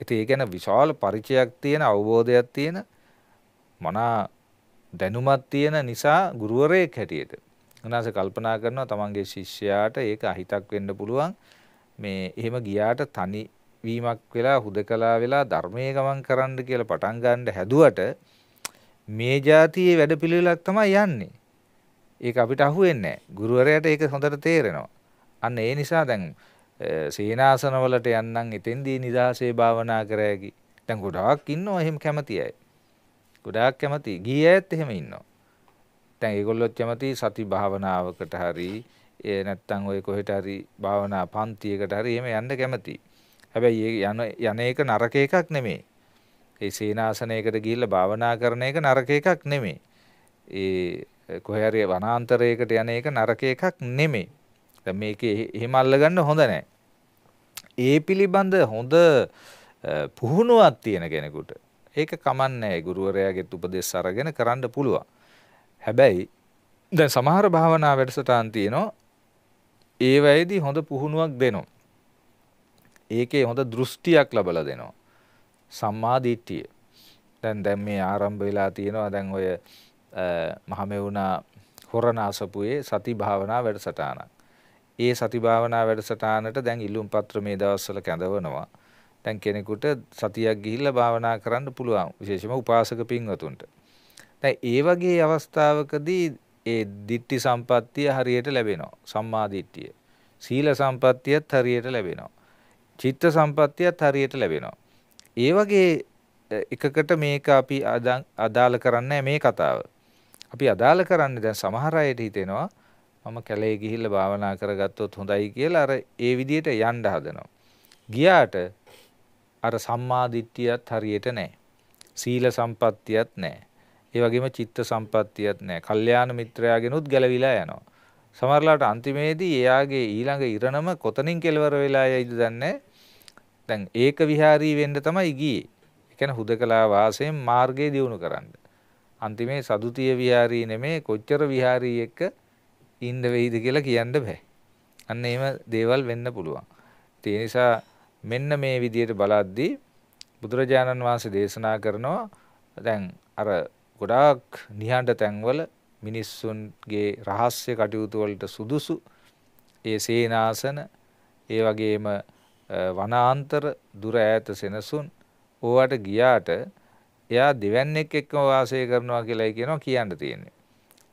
ඉතින් ඒ ගැන විශාල පරිචයක් තියෙන අවබෝධයක් තියෙන මනා දැනුමක් තියෙන නිසා ගුරුවරයෙක් හැටියට උනාස කල්පනා කරනවා තමන්ගේ ශිෂ්‍යයාට ඒක අහිතක් වෙන්න පුළුවන්. මේ එහෙම ගියාට තනි වීමක් වෙලා හුදකලා වෙලා ධර්මයේ ගමන් කරන්න කියලා පටන් ගන්න හැදුවට මේ જાතියේ වැඩපිළිවෙලක් තමයි යන්නේ. ඒක අපිට අහුවෙන්නේ නැහැ. ගුරුවරයාට ඒක හොඳට තේරෙනවා. අන්න ඒ නිසා දැන් සේනාසනවලට යන්නම් එතෙන්දී නිදාසේ භාවනා කරෑකි. දැන් ගොඩාක් ඉන්නවා එහෙම කැමති අය. ගොඩාක් කැමති. ගිය අයත් එහෙම ඉන්නවා. දැන් ඒගොල්ලොත් කැමති සති භාවනාවකට හරි ඒ නැත්තම් ওই කොහෙට හරි භාවනා පන්තියකට හරි එහෙම යන්න කැමති. හැබැයි යන යන එක නරක එකක් නෙමෙයි. ඒ සීනාසනයකට ගිහිල්ලා භාවනා කරන එක නරක එකක් නෙමෙයි. ඒ කොහේ හරි වනාන්තරයකට යන එක නරක එකක් නෙමෙයි. දැන් මේක එහෙම අල්ලගන්න හොඳ නැහැ. ඒ පිළිබඳ හොඳ පුහුණුවක් තියෙන කෙනෙකුට ඒක කමන්නේ ගුරුවරයාගෙත් උපදෙස් අරගෙන කරන්න පුළුවන්. හැබැයි දැන් සමහර භාවනා වැඩසටහන් තියෙනවා ඒ වෙයිදී හොඳ පුහුණුවක් දෙනවා. ඒකේ හොඳ දෘෂ්ටියක් ලබලා දෙනවා. සම්මාදිට්ඨිය. දැන් දැන් මේ ආරම්භ වෙලා තියෙනවා දැන් ඔය මහමෙවුනා හොරනාසපුයේ සති භාවනා වැඩසටහනක්. ඒ සති භාවනා වැඩසටහනට දැන් ඉල්ලුම් පත්‍ර මේ දවස්වල කැඳවනවා. දැන් කෙනෙකුට සතියක් ගිහිල්ලා භාවනා කරන්න පුළුවන් විශේෂම උපාසක පින්වතුන්ට. දැන් ඒ වගේ අවස්ථාවකදී ඒ ditthi සම්පත්තිය හරියට ලැබෙනවා. සම්මා සීල සම්පත්තියත් හරියට ලැබෙනවා. චිත්ත සම්පත්තියත් හරියට ලැබෙනවා. ඒ වගේ එකකට මේක අපි අදාළ කරන්න මේ කතාව. අපි අදාළ කරන්න දැන් සමහරයට හිතෙනවා මම කැලේ ගිහිල්ල භාවනා කරගත්තොත් හොඳයි කියලා අර ඒ විදියට යන්ඩ හදනවා. ගියාට අර සම්මාධිට්්‍යයත් හරියට නෑ. සීල සම්පත්තියත් නෑ. ඒ වගේම චිත්ත සම්පත්තියත් නෑ කල්්‍යයාන මිත්‍රයාගෙනුත් ගැලවිලා යනවා. සමරලාට අන්තිමේදී එයාගේ ඊළඟ ඉරණම කොතනින් කෙලවර වෙලා යයිද දන්නේ දැන් ඒක විහාරී වෙන්න තමයි ගියේ. ඒ කියන්නේ හුදකලා වාසයෙන් මාර්ගය දියුණු කරන්න. අන්තිමේ සදුතිය විහාරී නෙමේ කොච්චර විහාරී එක්ක ඉන්න වෙයිද කියලා කියන්න බෑ. අන්න එහෙම දේවල් වෙන්න පුළුවන්. ඒ නිසා මෙන්න මේ විදියට බලද්දී බුදුරජාණන් වහන්සේ දේශනා කරනවා දැන් අර ගොඩාක් නිහඬ තැන්වල මිනිස්සුන්ගේ රහස්‍ය කටයුතු වලට සුදුසු ඒ සේනාසන ඒ වගේම වනාන්තර දුර ඈත සෙනසුන් ඕවට ගියාට එයා දෙවැන්නෙක් එක්කම වාසය කරනවා කියලා කියනවා කියන්න තියෙන්නේ.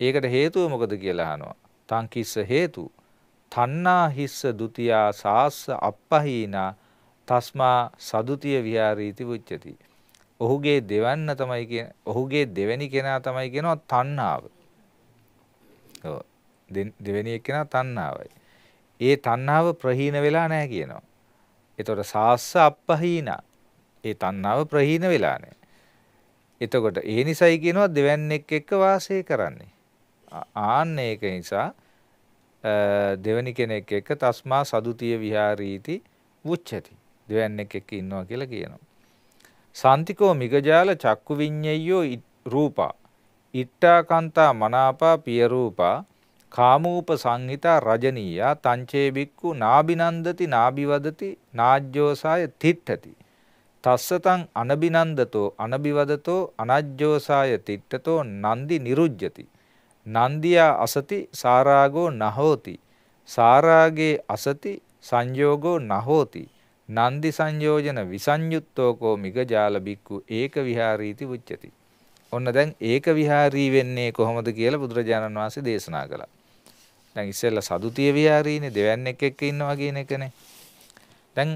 ඒකට හේතුව මොකද කියලා අහනවා. තංකිස්ස හේතු. තණ්හා හිස්ස ဒ ුතියා සාස්ස අප්පහීනා තස්මා සදුතිය විහාරීති වුච්චති. ඔහුගේ දෙවන්න තමයි කියන ඔහුගේ දෙවැනි කෙනා තමයි කියනවා තණ්හාව. ඔව්. දෙවැනි එක්කෙනා තණ්හාවයි. ඒ තණ්හාව ප්‍රහීන වෙලා නැහැ කියනවා. එතකොට සාස්ස අපහීන. ඒ තණ්හාව ප්‍රහීන වෙලා නැහැ. එතකොට ඒ නිසයි කියනවා දෙවැන්නෙක් එක්ක වාසය කරන්නේ. ආන්න ඒක නිසා දෙවනි කෙනෙක් එක්ක තස්මා සදුතිය විහාරීති වුච්චති. දෙවැන්නෙක් එක්ක ඉන්නවා කියලා කියනවා. සාන්තිකෝ මිගජාල චක්කු විඤ්ඤයෝ රූපා. ඉට්ටාකන්තා මනාපා පිය රූපා කාමූප සංහිතා රජනීයා තංචේ බික්කු නාබිනන්දති නාබිවදති නාජ්‍යෝසාය තිට්ඨති. තස්සතං අනබිනන්දතෝ අනබිවදතෝ අනජ්‍යෝසාය තිට්ඨතෝ නන්දි නිරුජ්ජති. නන්දියා අසති සාරාගෝ නහෝති. සාරාගේ අසති සංයෝගෝ නහෝති. නන්දි සංයෝජන විසංයුත්තෝකෝ මිගජාල බික්කු ඒක විහාරීති උච්චති. ඔන්න දැන් ඒක විහාරී වෙන්නේ කොහොමද කියලා බුදුරජාණන් වහන්සේ දේශනා කළා. දැන් ඉස්සෙල්ලා සදුතිය විහාරීනේ දෙවැන්නෙක් එක්ක ඉන්නවා කියන එකනේ. දැන්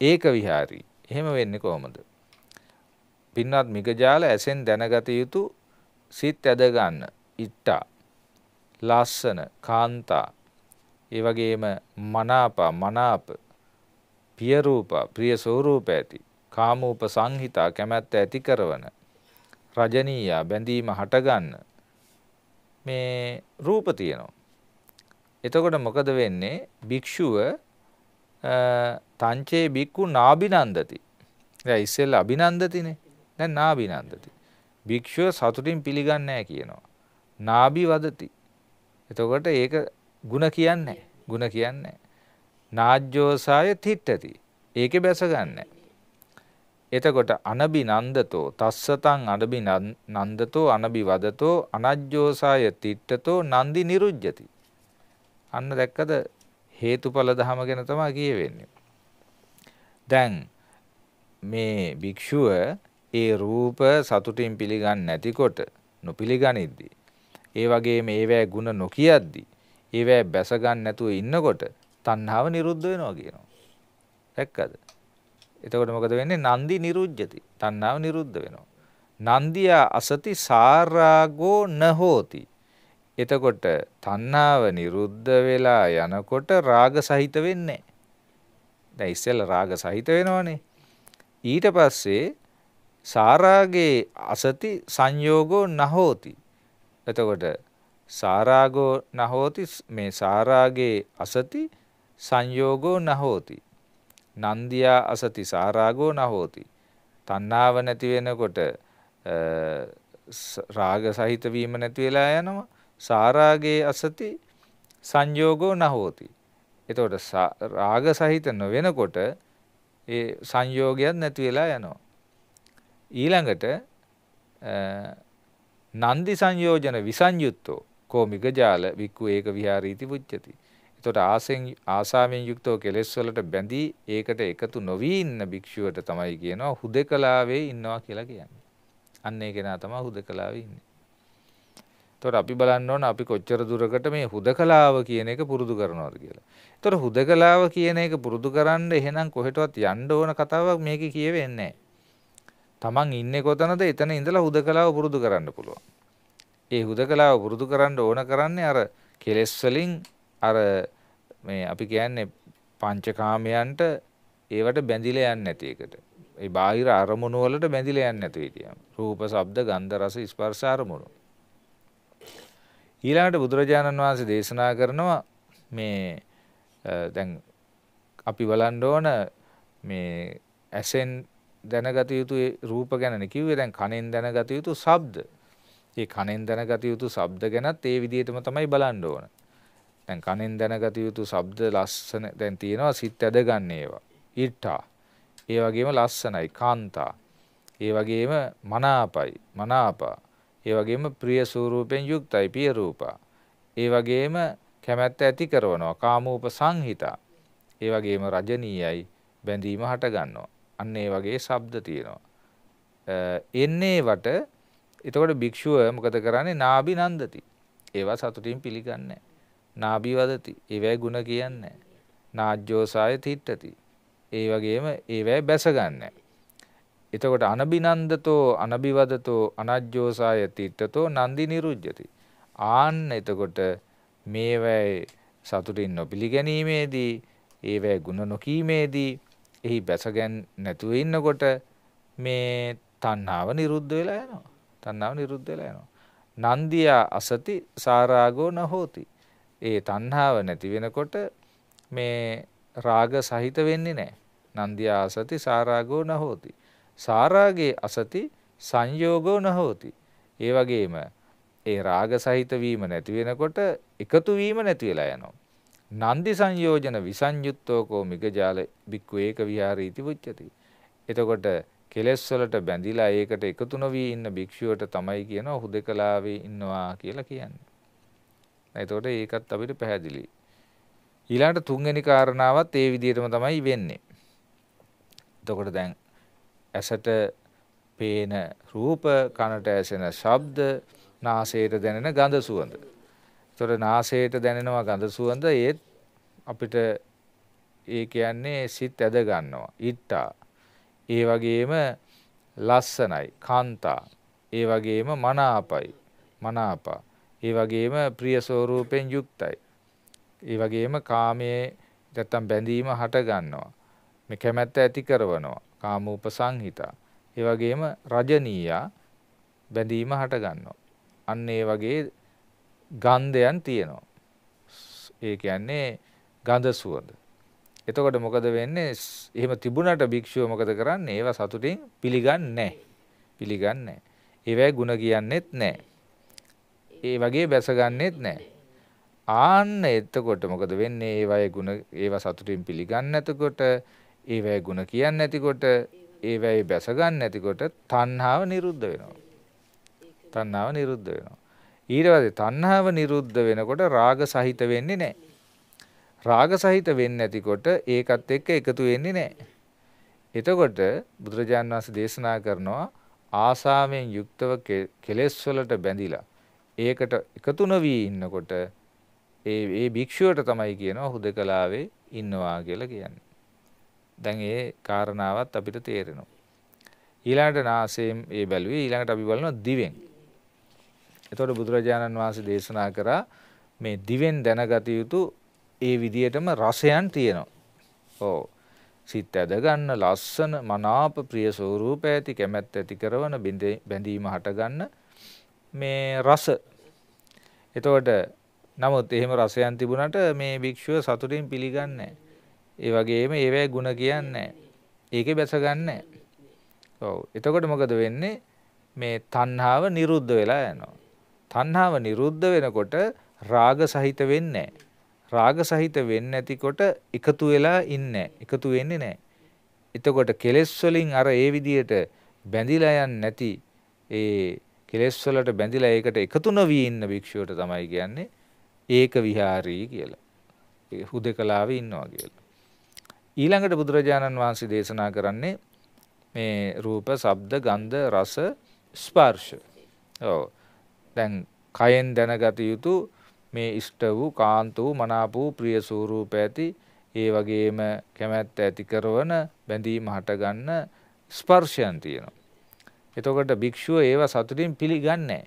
ඒක විහාරී. එහෙම වෙන්නේ කොහොමද? පින්වත් මිගජාල ඇසෙන් දැනගත යුතු සිත් ඇද ගන්න. ඉට්ටා. ලස්සන, කාන්තා. ඒ වගේම මනාපා, මනාප. පිය රූපා, ප්‍රිය ස්වරූප ඇති. කාමූප සංහිතා කැමැත්ත ඇති කරවන. රජනීයා බැඳීම හටගන්න මේ රූප තියෙනවා. එතකොට මොකද වෙන්නේ? භික්ෂුව තංචේ බික්කු නාබිනන්දති. දැන් ඉස්සෙල්ලා අබිනන්දතිනේ. දැන් නාබිනන්දති. භික්ෂුව සතුටින් පිළිගන්නේ නැහැ කියනවා. නාබි වදති. එතකොට ඒක ಗುಣ කියන්නේ. ಗುಣ කියන්නේ. නාජ්ජෝසාය තිට්ඨති. ඒකේ බැස ගන්නෑ. එතකොට අනබි නන්දතෝ තස්සතං අනබි නන්දතෝ අනබි වදතෝ අනජ්ජෝසාය තිට්ටතෝ නන්දි නිරුජ්ජති. අන්න දැක්කද හේතුඵල දහම ගැන තමයි කියවෙන්නේ. දැන් මේ භික්ෂුව ඒ රූප සතුටින් පිළිගන්නේ නැතිකොට නොපිළිගනිද්දී ඒ වගේ මේවැ ಗುಣ නොකියද්දී ඒවැ බැස ගන්න නැතුව ඉන්නකොට තණ්හාව නිරුද්ධ වෙනවා කියනවා. දැක්කද? එතකොට මොකද වෙන්නේ? නන්දි නිරුද්ධති. තණ්හාව නිරුද්ධ වෙනවා. නන්දිය අසති සාරාගෝ නහෝති. එතකොට තණ්හාව නිරුද්ධ වෙලා යනකොට රාග සහිත වෙන්නේ නැහැ. ඉස්සෙල්ලා රාග සහිත වෙනවනේ. ඊට පස්සේ සාරාගේ අසති සංයෝගෝ නහෝති. එතකොට සාරාගෝ නහෝති මේ සාරාගේ අසති සංයෝගෝ නහෝති. නන්දියා අසති සාරාගෝ නහෝති. තණ්හාව නැති වෙනකොට රාග සහිත වීම නැති වෙලා යනවා. සාරාගේ අසති සංයෝගෝ නහෝති. එතකොට රාග සහිත නොවෙනකොට ඒ සංයෝගයක් නැති වෙලා යනවා. ඊළඟට නන්දි සංයෝජන විසංයුත්තෝ කෝමික ජාල වික්කු ඒක විහාරීති පුච්චති. එතකොට ආසෙන් ආසාවෙන් යුක්තව කෙලෙස් වලට බැඳී ඒකට එකතු නොවි ඉන්න භික්ෂුවට තමයි කියනවා හුදකලාවේ ඉන්නවා කියලා කියන්නේ. අන්න ඒ කෙනා තමයි හුදකලාවේ ඉන්නේ. එතකොට අපි බලන්න ඕන අපි කොච්චර දුරකට මේ හුදකලාව කියන එක පුරුදු කරනවද කියලා. එතකොට හුදකලාව කියන එක පුරුදු කරන්න එහෙනම් කොහෙටවත් යන්න ඕන කතාවක් මේකේ කියවෙන්නේ නැහැ. තමන් ඉන්නේ කොතනද එතන ඉඳලා හුදකලාව පුරුදු කරන්න පුළුවන්. ඒ හුදකලාව පුරුදු කරන්න ඕන කරන්නේ අර කෙලෙස් වලින් අර මේ අපි කියන්නේ පංචකාමයන්ට ඒවට බැඳිලා යන්නේ නැති එකට. ඒ බාහිර අරමුණු වලට බැඳිලා යන්නේ නැතුව හිටියම්. රූප, ශබ්ද, ගන්ධ, රස, ස්පර්ශ අරමුණු. ඊළඟට බුදුරජාණන් වහන්සේ දේශනා කරනවා මේ දැන් අපි බලන්න ඕන මේ ඇසෙන් දැනගත යුතු රූප ගැනනේ කිව්වේ දැන් කනෙන් දැනගත යුතු ශබ්ද. ඒ කනෙන් දැනගත යුතු ශබ්ද ගැනත් ඒ විදිහටම තමයි බලන්න ඕන. දැන් කනෙන් දැනගත යුතු ශබ්ද ලස්සන දැන් තියෙනවා සිත් ඇදගන්න ඒවා. ඊට්ටා. ඒ වගේම ලස්සනයි කාන්තා. ඒ වගේම මනාපයි මනාපා. ඒ වගේම ප්‍රිය ස්වරූපෙන් යුක්තයි පිය රූපා. ඒ වගේම කැමැත්ත ඇති කරනවා කාමූප සංහිතා. ඒ වගේම රජනීයයි බැඳීම හටගන්නවා. අන්න ඒ වගේ ශබ්ද තියෙනවා. එන්නේ වට එතකොට භික්ෂුව මොකද කරන්නේ නාභි නන්දති. ඒවා සතුටින් පිළිගන්නේ නැහැ. නාබිවදති ඒවැයි ಗುಣ කියන්නේ නාජ්ජෝසාය තිට්ඨති ඒ වගේම ඒවැයි බැසගන්නේ එතකොට අනබිනන්දතෝ අනබිවදතෝ අනජ්ජෝසාය තිට්ඨතෝ නන්දි නිරුජ්ජති ආන්න එතකොට මේවැයි සතුටින් නොපිළිගැනීමේදී ඒවැයි ಗುಣ නොකීමේදී එහි බැසගැන් නැතුව ඉන්නකොට මේ තණ්හාව නිරුද්ධ වෙලා යනවා. තණ්හාව නිරුද්ධ වෙලා යනවා. නන්දියා අසති සාරාගෝ නහෝති. ඒ තණ්හාව නැති වෙනකොට මේ රාග සහිත වෙන්නේ නැහැ. නන්දියා අසති සාරාගෝ නහෝති. සාරාගේ අසති සංයෝගෝ නහෝති. ඒ වගේම ඒ රාග සහිත වීම නැති වෙනකොට එකතු වීම නැති වෙලා යනවා. නන්දි සංයෝජන විසංයුත්තෝකෝ මිගජාල බික්කු ඒක විහාරීති පුච්චති. එතකොට කෙලෙස් වලට බැඳිලා ඒකට එකතු නොවී ඉන්න භික්ෂුවට තමයි කියනවා හුදකලාවේ ඉන්නවා කියලා කියන්නේ. එතකොට ඒකත් අපිට පැහැදිලි. ඊළඟට තුන්වෙනි කාරණාවත් ඒ විදිහටම තමයි වෙන්නේ. එතකොට දැන් ඇසට පේන රූප, කනට ඇසෙන ශබ්ද, නාසයට දැනෙන ගඳ සුවඳ. එතකොට නාසයට දැනෙනවා ගඳ සුවඳ ඒත් අපිට ඒ කියන්නේ සිත් ඇද ගන්නවා. ඊට්ටා. ඒ වගේම ලස්සනයි, කාන්තා. ඒ වගේම මනාපයි. මනාපා. ඒ වගේම ප්‍රිය ස්වරූපෙන් යුක්තයි. ඒ වගේම කාමයේ නැත්තම් බැඳීම හට ගන්නවා. මේ කැමැත්ත ඇති කරවනවා. කාම උපසංහිතා. ඒ වගේම රජනීයා බැඳීම හට ගන්නවා. අන්න ඒ වගේ ගන්ධයන් තියෙනවා. ඒ කියන්නේ ගඳ සුවඳ. එතකොට මොකද වෙන්නේ? එහෙම තිබුණට භික්ෂුව මොකද කරන්නේ? ඒවා සතුටින් පිළිගන්නේ නැහැ. පිළිගන්නේ නැහැ. ඒවැයි ಗುಣ කියන්නෙත් නැහැ. ඒ වගේ බැසගන්නෙත් නැහැ. ආන්න එතකොට මොකද වෙන්නේ? ඒවයේ ಗುಣ ඒවා සතුටින් පිළිගන්නේ නැතකොට, ඒවයේ ಗುಣ කියන්නේ නැතිකොට, ඒවයේ බැස ගන්න නැතිකොට තණ්හාව නිරුද්ධ වෙනවා. තණ්හාව නිරුද්ධ වෙනවා. ඊට පස්සේ තණ්හාව නිරුද්ධ වෙනකොට රාග සහිත වෙන්නේ නැහැ. රාග සහිත වෙන්නේ නැතිකොට ඒකත් එක්ක එකතු වෙන්නේ නැහැ. එතකොට බුදුරජාන් වහන්සේ දේශනා කරනවා ආසාවෙන් යුක්තව කෙලෙස් වලට බැඳිලා ඒකට එකතු නොවී ඉන්නකොට ඒ ඒ භික්ෂුවට තමයි කියනවා හුදකලාවේ ඉන්නවා කියලා කියන්නේ. දැන් ඒ කාරණාවත් අපිට තේරෙනවා. ඊළඟට නාසයෙන් ඒ බැලුවේ ඊළඟට අපි බලනවා දිවෙන්. එතකොට බුදුරජාණන් වහන්සේ දේශනා කරා මේ දිවෙන් දැනගත යුතු ඒ විදිහටම රසයන් තියෙනවා. ඕ සිත් ඇදගන්න ලස්සන මනාප ප්‍රිය ස්වරූප ඇති කැමැත් ඇති කරවන බැඳීම හටගන්න මේ රස. එතකොට නමුත් එහෙම රසයන් තිබුණට මේ භික්ෂුව සතුටින් පිළිගන්නේ ඒ වගේම ඒවැයි ಗುಣ කියන්නේ ඒකේ බැසගන්නේ ඔව් එතකොට මොකද වෙන්නේ මේ තණ්හාව නිරුද්ධ වෙලා යනවා තණ්හාව නිරුද්ධ වෙනකොට රාග සහිත වෙන්නේ රාග සහිත වෙන්නේ නැතිකොට එකතු වෙලා ඉන්නේ එකතු වෙන්නේ නැහැ එතකොට කෙලෙස් වලින් අර ඒ විදියට බැඳිලා යන්නේ නැති ඒ කෙලෙස් වලට බැඳිලා ඒකට එකතු නොවී ඉන්න භික්ෂුවට තමයි කියන්නේ ඒක විහාරී කියලා. ඒ හුදකලාවේ ඉන්නවා කියලා. ඊළඟට බුදුරජාණන් වහන්සේ දේශනා කරන්නේ මේ රූප, ශබ්ද, ගන්ධ, රස, ස්පර්ශ. ඔව්. දැන් කයෙන් දැනගත යුතු මේ ඉෂ්ට වූ කාන්ත වූ මනාප වූ ප්‍රිය ස්වරූප ඇති ඒ වගේම කැමැත්ත ඇති කරන බැඳීම හටගන්න ස්පර්ශයන් තියෙනවා. එතකොට භික්ෂුව ඒව සතුටින් පිළිගන්නේ නැහැ.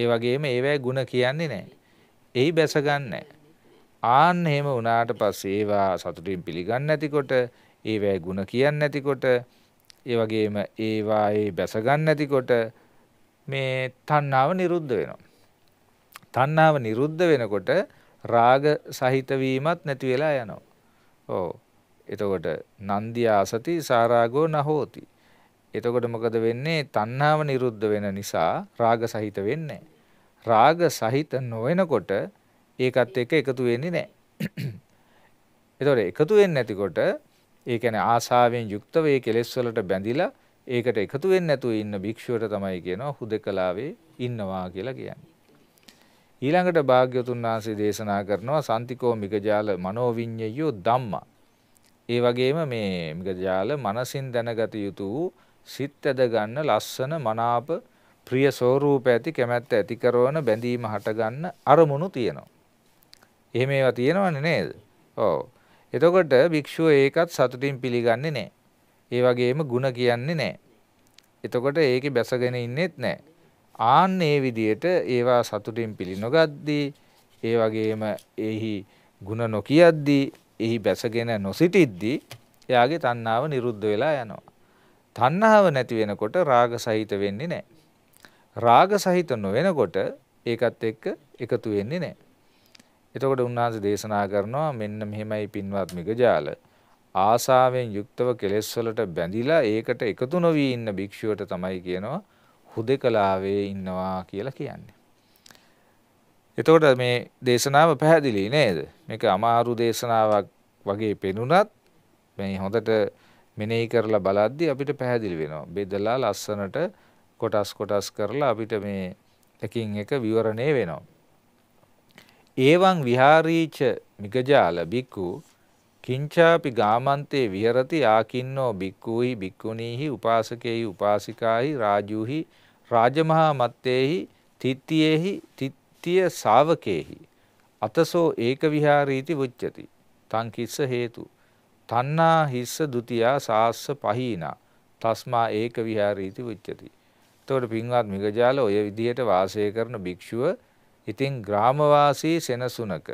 ඒ වගේම ඒවැයි ಗುಣ කියන්නේ නැහැ. එයි බැස ගන්නෑ. ආන් එහෙම වුණාට පස්සේ ඒවා සතුටින් පිළිගන්නේ නැතිකොට ඒවැයි ಗುಣ කියන්නේ නැතිකොට ඒ වගේම ඒවා ඒ බැස ගන්න නැතිකොට මේ තණ්හාව නිරුද්ධ වෙනවා. තණ්හාව නිරුද්ධ වෙනකොට රාග සහිත වීමත් නැති වෙලා යනවා. ඔව්. එතකොට නන්දියා සති සාරාගෝ නහෝති. එතකොට මොකද වෙන්නේ? තණ්හාව නිරුද්ධ වෙන නිසා රාග සහිත වෙන්නේ රාග සහිත නොවෙනකොට ඒකත් එක්ක එකතු වෙන්නේ නැහැ. එතකොට එකතු වෙන්නේ නැතිකොට ඒ කියන්නේ ආසාවෙන් යුක්තව ඒ කෙලෙස් වලට බැඳිලා ඒකට එකතු වෙන්නේ නැතුව ඉන්න භික්ෂුවට තමයි කියනවා හුදකලාවේ ඉන්නවා කියලා කියන්නේ. ඊළඟට භාග්‍යතුන් වහන්සේ දේශනා කරනවා සන්තිකෝ මිගජාල මනෝවිඤ්ඤයෝ ධම්මා. ඒ වගේම මේ මිගජාල මනසින් දැනගත යුතු වූ සිත් ඇද ගන්න ලස්සන මනාප ප්‍රිය ස්වරූප ඇති කැමැත්ත ඇති කරන බැඳීම හට ගන්න අරමුණු තියෙනවා. එහෙම ඒවා තියෙනවනේ නේද? ඔව්. එතකොට භික්ෂුව ඒකත් සතුටින් පිළිගන්නේ නැහැ. ඒ වගේම ಗುಣ කියන්නේ නැහැ. එතකොට ඒකේ බැසගෙන ඉන්නෙත් නැහැ. ආන්න ඒ විදියට ඒවා සතුටින් පිළිනොගද්දී ඒ වගේම එහි ಗುಣ නොකියද්දී එහි බැසගෙන නොසිටිද්දී එයාගේ තණ්හාව නිරුද්ධ වෙලා යනවා. තණ්හාව නැති වෙනකොට රාග සහිත වෙන්නේ නැහැ. රාග සහිත නොවෙනකොට ඒකත් එක්ක එකතු වෙන්නේ නැහැ. එතකොට උන්වහන්සේ දේශනා කරනවා මෙන්න මෙහෙමයි පින්වත් මිගජාල. ආසාවෙන් යුක්තව කෙලෙස් වලට බැඳිලා ඒකට එකතු නොවී ඉන්න භික්ෂුවට තමයි කියනවා හුදෙකලාවේ ඉන්නවා කියලා කියන්නේ. එතකොට මේ දේශනාව පැහැදිලි නේද? මේක අමාරු දේශනාවක් වගේ පෙනුනත් මේ හොඳට මෙනෙහි කරලා බලද්දී අපිට පැහැදිලි වෙනවා. බෙදලා ලස්සනට කොටස් කොටස් කරලා අපිට මේ එකින් එක විවරණය වෙනවා. ඒවං විහාරීච මිගජාල බික්කු කිංචාපි ගාමන්තේ විහරති ආකින්නෝ බික්කුහි බික්කුණීහි උපාසකෙහි උපාසිකාහි රාජුහි රාජමහා මත්තේහි තිත්තියෙහි තිත්තිය ශාවකේහි අතසෝ ඒක විහාරීති වුච්චති තංකිස්ස හේතු තන්නා හිස්ස දුතියා සාස්ස පහීනා තස්මා ඒක විහාරීති උච්චති. එතකොට පින්වත් මිගජාල ඔය විදිහට වාසය කරන භික්ෂුව ඉතින් ග්‍රාමවාසී සෙනසුනක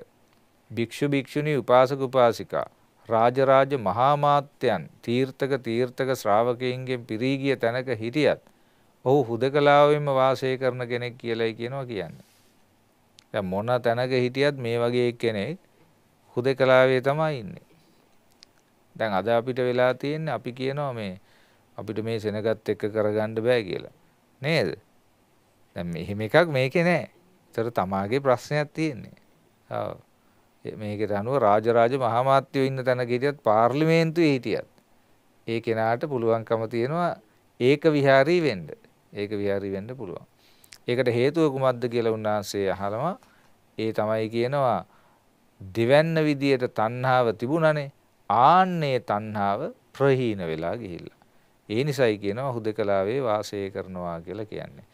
භික්ෂු භික්ෂුණී උපාසක උපාසිකා රාජරාජ මහාමාත්‍යයන් තීර්ථක තීර්ථක ශ්‍රාවකයන්ගෙන් පිරී ගිය තැනක හිටියත් ඔහු හුදකලාවෙම වාසය කරන කෙනෙක් කියලයි කියනවා කියන්නේ. දැන් මොන තැනක හිටියත් මේ වගේ කෙනෙක් හුදකලාවේ තමයි ඉන්නේ. දැන් අද අපිට වෙලා තියෙන්නේ අපි කියනවා මේ අපිට මේ සෙනගත් එක්ක කරගන්න බෑ කියලා. නේද? දැන් මෙහෙම එකක් මේකේ නෑ. ඒතර තමාගේ ප්‍රශ්නයක් තියෙන්නේ. ඔව්. මේකට අනුව රාජරාජ මහාමාත්‍යෝ ඉන්න තැන ගිරියත් පාර්ලිමේන්තුවේ හිටියත් ඒ කෙනාට පුළුවන්කම තියෙනවා ඒක විහාරී වෙන්න. ඒක විහාරී වෙන්න පුළුවන්. ඒකට හේතුව කුමක්ද කියලා උන්වහන්සේ අහලම ඒ තමයි කියනවා දෙවැන්න විදියට තණ්හාව තිබුණනේ ආන්නේ තණ්හාව ප්‍රහීන වෙලා ගිහිල්ලා. ඒ නිසයි කියනවා හුදකලාවේ වාසය කරනවා කියලා කියන්නේ.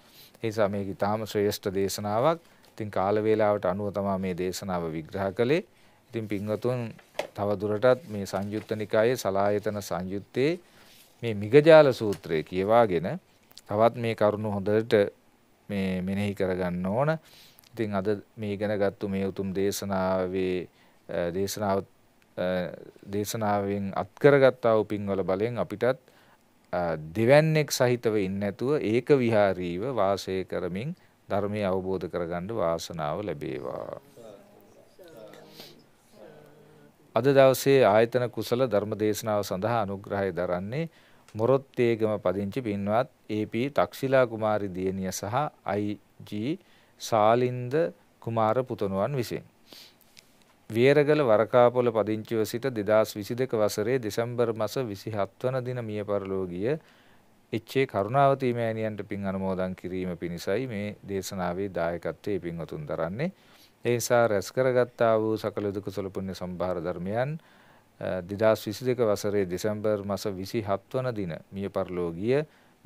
ඒ නිසා මේක ඊටාම ශ්‍රේෂ්ඨ දේශනාවක්. ඉතින් කාල වේලාවට අනුව තමයි මේ දේශනාව විග්‍රහ කළේ. ඉතින් පින්වතුන් තව දුරටත් මේ සංයුත්ත නිකායේ සලායතන සංයුත්තේ මේ මිගජාල සූත්‍රය කියවාගෙන තවත් මේ කරුණු හොඳට මේ මෙනෙහි කරගන්න ඕන. ඉතින් අද මේ ඉගෙනගත්තු මේ උතුම් දේශනාවේ දේශනාව දේශනාවෙන් අත්කරගත්තා වූ පින්වල බලයෙන් අපිටත් දෙවැන්නෙක් සහිතව ඉන්නේ නැතුව ඒක විහාරීව වාසය කරමින් ධර්මය අවබෝධ කරගන්න වාසනාව ලැබේවා. අද දවසේ ආයතන කුසල ධර්ම දේශනාව සඳහා අනුග්‍රහය දරන්නේ මොරොත්තේගම පදිංචි පින්වත් AP තක්ෂිලා කුමාරි දියණිය සහ IG ශාලින්ද කුමාර පුතණුවන් විසින්. වියරගල වරකාපොල පදිංචිව සිට 2022 වසරේ දෙසැම්බර් මාස 27 වන දින මිය පරලෝ ගිය එච්.ඒ. කරුණාවතී මෑණියන්ට පින් අනුමෝදන් කිරීම පිණිසයි මේ දේශනාවේ දායකත්වයේ පින්වතුන් දරන්නේ. ඒ නිසා රැස් කරගත්තා වූ සකල දුක සල පුණ්‍ය සම්භාර ධර්මයන් 2022 වසරේ දෙසැම්බර් මාස 27 වන දින මිය පරලෝ ගිය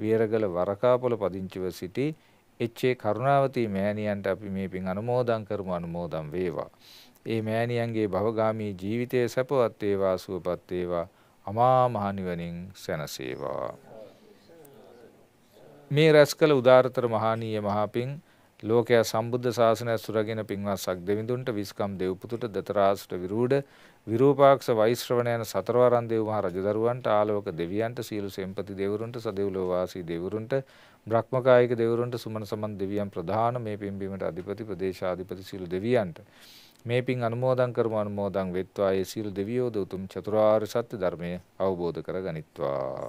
වියරගල වරකාපොල පදිංචිව සිටි එච්.ඒ. කරුණාවතී මෑණියන්ට අපි මේ පින් අනුමෝදන් කරමු අනුමෝදන් වේවා. ඒ මෑණියන්ගේ භවගාමී ජීවිතයේ සැපවත් වේවා සුවපත් වේවා අමා මහ නිවනින් සැනසේවා මේ රැස්කල උදාරතර මහානීය මහපින් ලෝකයා සම්බුද්ධ ශාසනය සුරගෙන පින්වත් සක්දෙවිඳුන්ට විස්කම් දෙව්පුතුට දතරාසුට විරූඪ විරූපාක්ෂ වෛශ්‍රවණ යන සතරවරන් දෙව් මහ රජදරුවන්ට ආලෝක දෙවියන්ට සීළු සෙම්පති දෙවරුන්ට සදෙව්ලෝ වාසී දෙවරුන්ට බ්‍රහ්මකායික දෙවරුන්ට සුමන සමන් දෙවියන් ප්‍රධාන මේ පින්බීමට අධිපති ප්‍රදේශාධිපති සීළු දෙවියන්ට මේ පින් අනුමෝදන් කරම අනුමෝදන් වෙත්වා ඒ සියලු දෙවියෝද උතුම් චතුරාර්ය සත්‍ය ධර්මය අවබෝධ කර ගනිත්වා.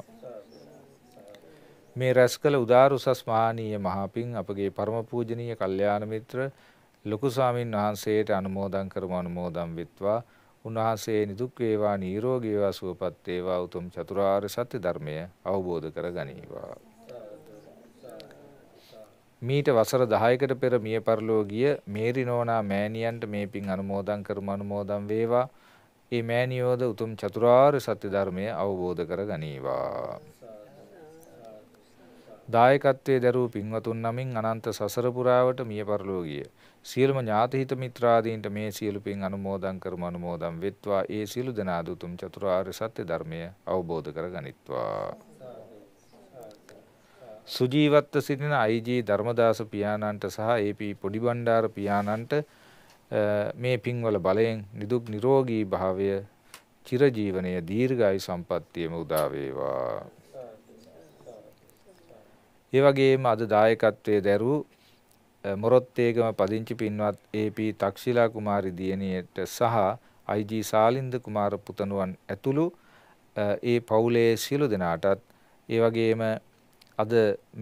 මේ රැස් කළ උදාර උසස් මහානීය මහපින් අපගේ පරම පූජනීය කල්යාණ මිත්‍ර ලොකු ස්වාමින් වහන්සේට අනුමෝදන් කරම අනුමෝදන් වෙත්වා උන්වහන්සේ නිදුක් වේවා නිරෝගී වේවා සුවපත් වේවා උතුම් චතුරාර්ය සත්‍ය ධර්මය අවබෝධ කර ගනීවා මීට වසර 10කට පෙර මිය පරලෝ ගිය මේරි නෝනා මෑණියන්ට මේ පින් අනුමෝදන් කරමු අනුමෝදන් වේවා. ඒ මෑණියෝද උතුම් චතුරාර්ය සත්‍ය ධර්මය අවබෝධ කර ගනීවා. දායකත්වයේ දරූ පින්වතුන් නමින් අනන්ත සසර පුරාවට මිය පරලෝ ගිය සියලුම ඥාතිහිත මිත්‍රාදීන්ට මේ සියලු පින් අනුමෝදන් කරමු අනුමෝදන් වෙත්වා. ඒ සියලු දෙනා උතුම් චතුරාර්ය සත්‍ය ධර්මය අවබෝධ කර ගනිත්වා. සුජීවත්ව සිටින අයිජී ධර්මදාස පියාණන්ට සහ ඒ.පී. පොඩිබණ්ඩාර පියාණන්ට මේ පින්වල බලයෙන් නිදුක් නිරෝගී භාවය චිරජීවනය දීර්ඝායු සම්පන්නියම උදා වේවා. ඒ වගේම අද දායකත්වයේ දැරූ මොරොත්තේගම පදිංචි පින්වත් ඒ.පී. තක්ෂිලා කුමාරි දියණියට සහ අයිජී ශාලින්ද කුමාර පුතණුවන් ඇතුළු ඒ පවුලේ සියලු දෙනාටත් ඒ වගේම අද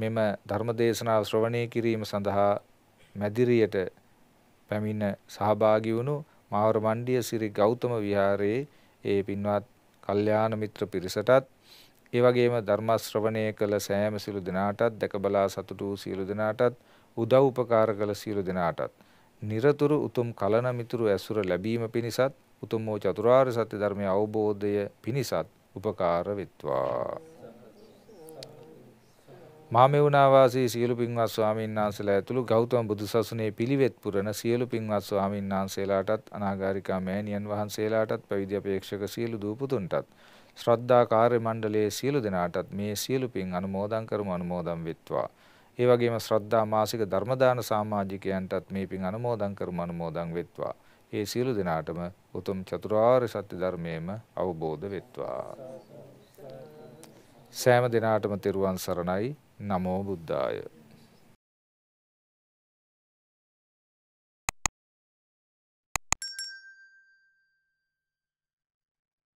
මෙම ධර්මදේශනාව ශ්‍රවණය කිරීම සඳහා මැදිරියට පැමිණ සහභාගී වුණු මාවර මණ්ඩිය සිරි ගෞතම විහාරයේ ඒ පින්වත් කල්යාණ මිත්‍ර පිරිසටත් ඒ වගේම ධර්ම ශ්‍රවණය කළ සෑම සිළු දෙනාටත් දැකබලා සතුටු සියලු දෙනාටත් උදව් උපකාර කළ සියලු දෙනාටත් নিরතුරු උතුම් කලන මිතුරු ඇසුර ලැබීම පිණිසත් උතුම් වූ චතුරාර්ය සත්‍ය ධර්මයේ අවබෝධය පිණිසත් උපකාර වෙත්වා මාමෙවුනාවාසී සියලු පින්වත් ස්වාමීන් වහන්සේලා ඇතුළු ගෞතම බුදුසසුනේ පිළිවෙත් පුරන සියලු පින්වත් ස්වාමීන් වහන්සේලාටත් අනාගාരികා මෑණියන් වහන්සේලාටත් පැවිදි අපේක්ෂක සියලු දූපතුන්ටත් ශ්‍රද්ධා කාර්ය මණ්ඩලයේ සියලු දෙනාටත් මේ සියලු පින් අනුමෝදන් කරමු අනුමෝදන් වෙත්වා. ඒ වගේම ශ්‍රද්ධා මාසික ධර්මදාන සමාජිකයන්ටත් මේ පින් අනුමෝදන් කරමු අනුමෝදන් වෙත්වා. ඒ සියලු දෙනාටම උතුම් චතුරාර්ය සත්‍ය ධර්මයේම අවබෝධ වෙත්වා. සෑම දිනාටම තෙරුවන් සරණයි නමෝ බුද්ධාය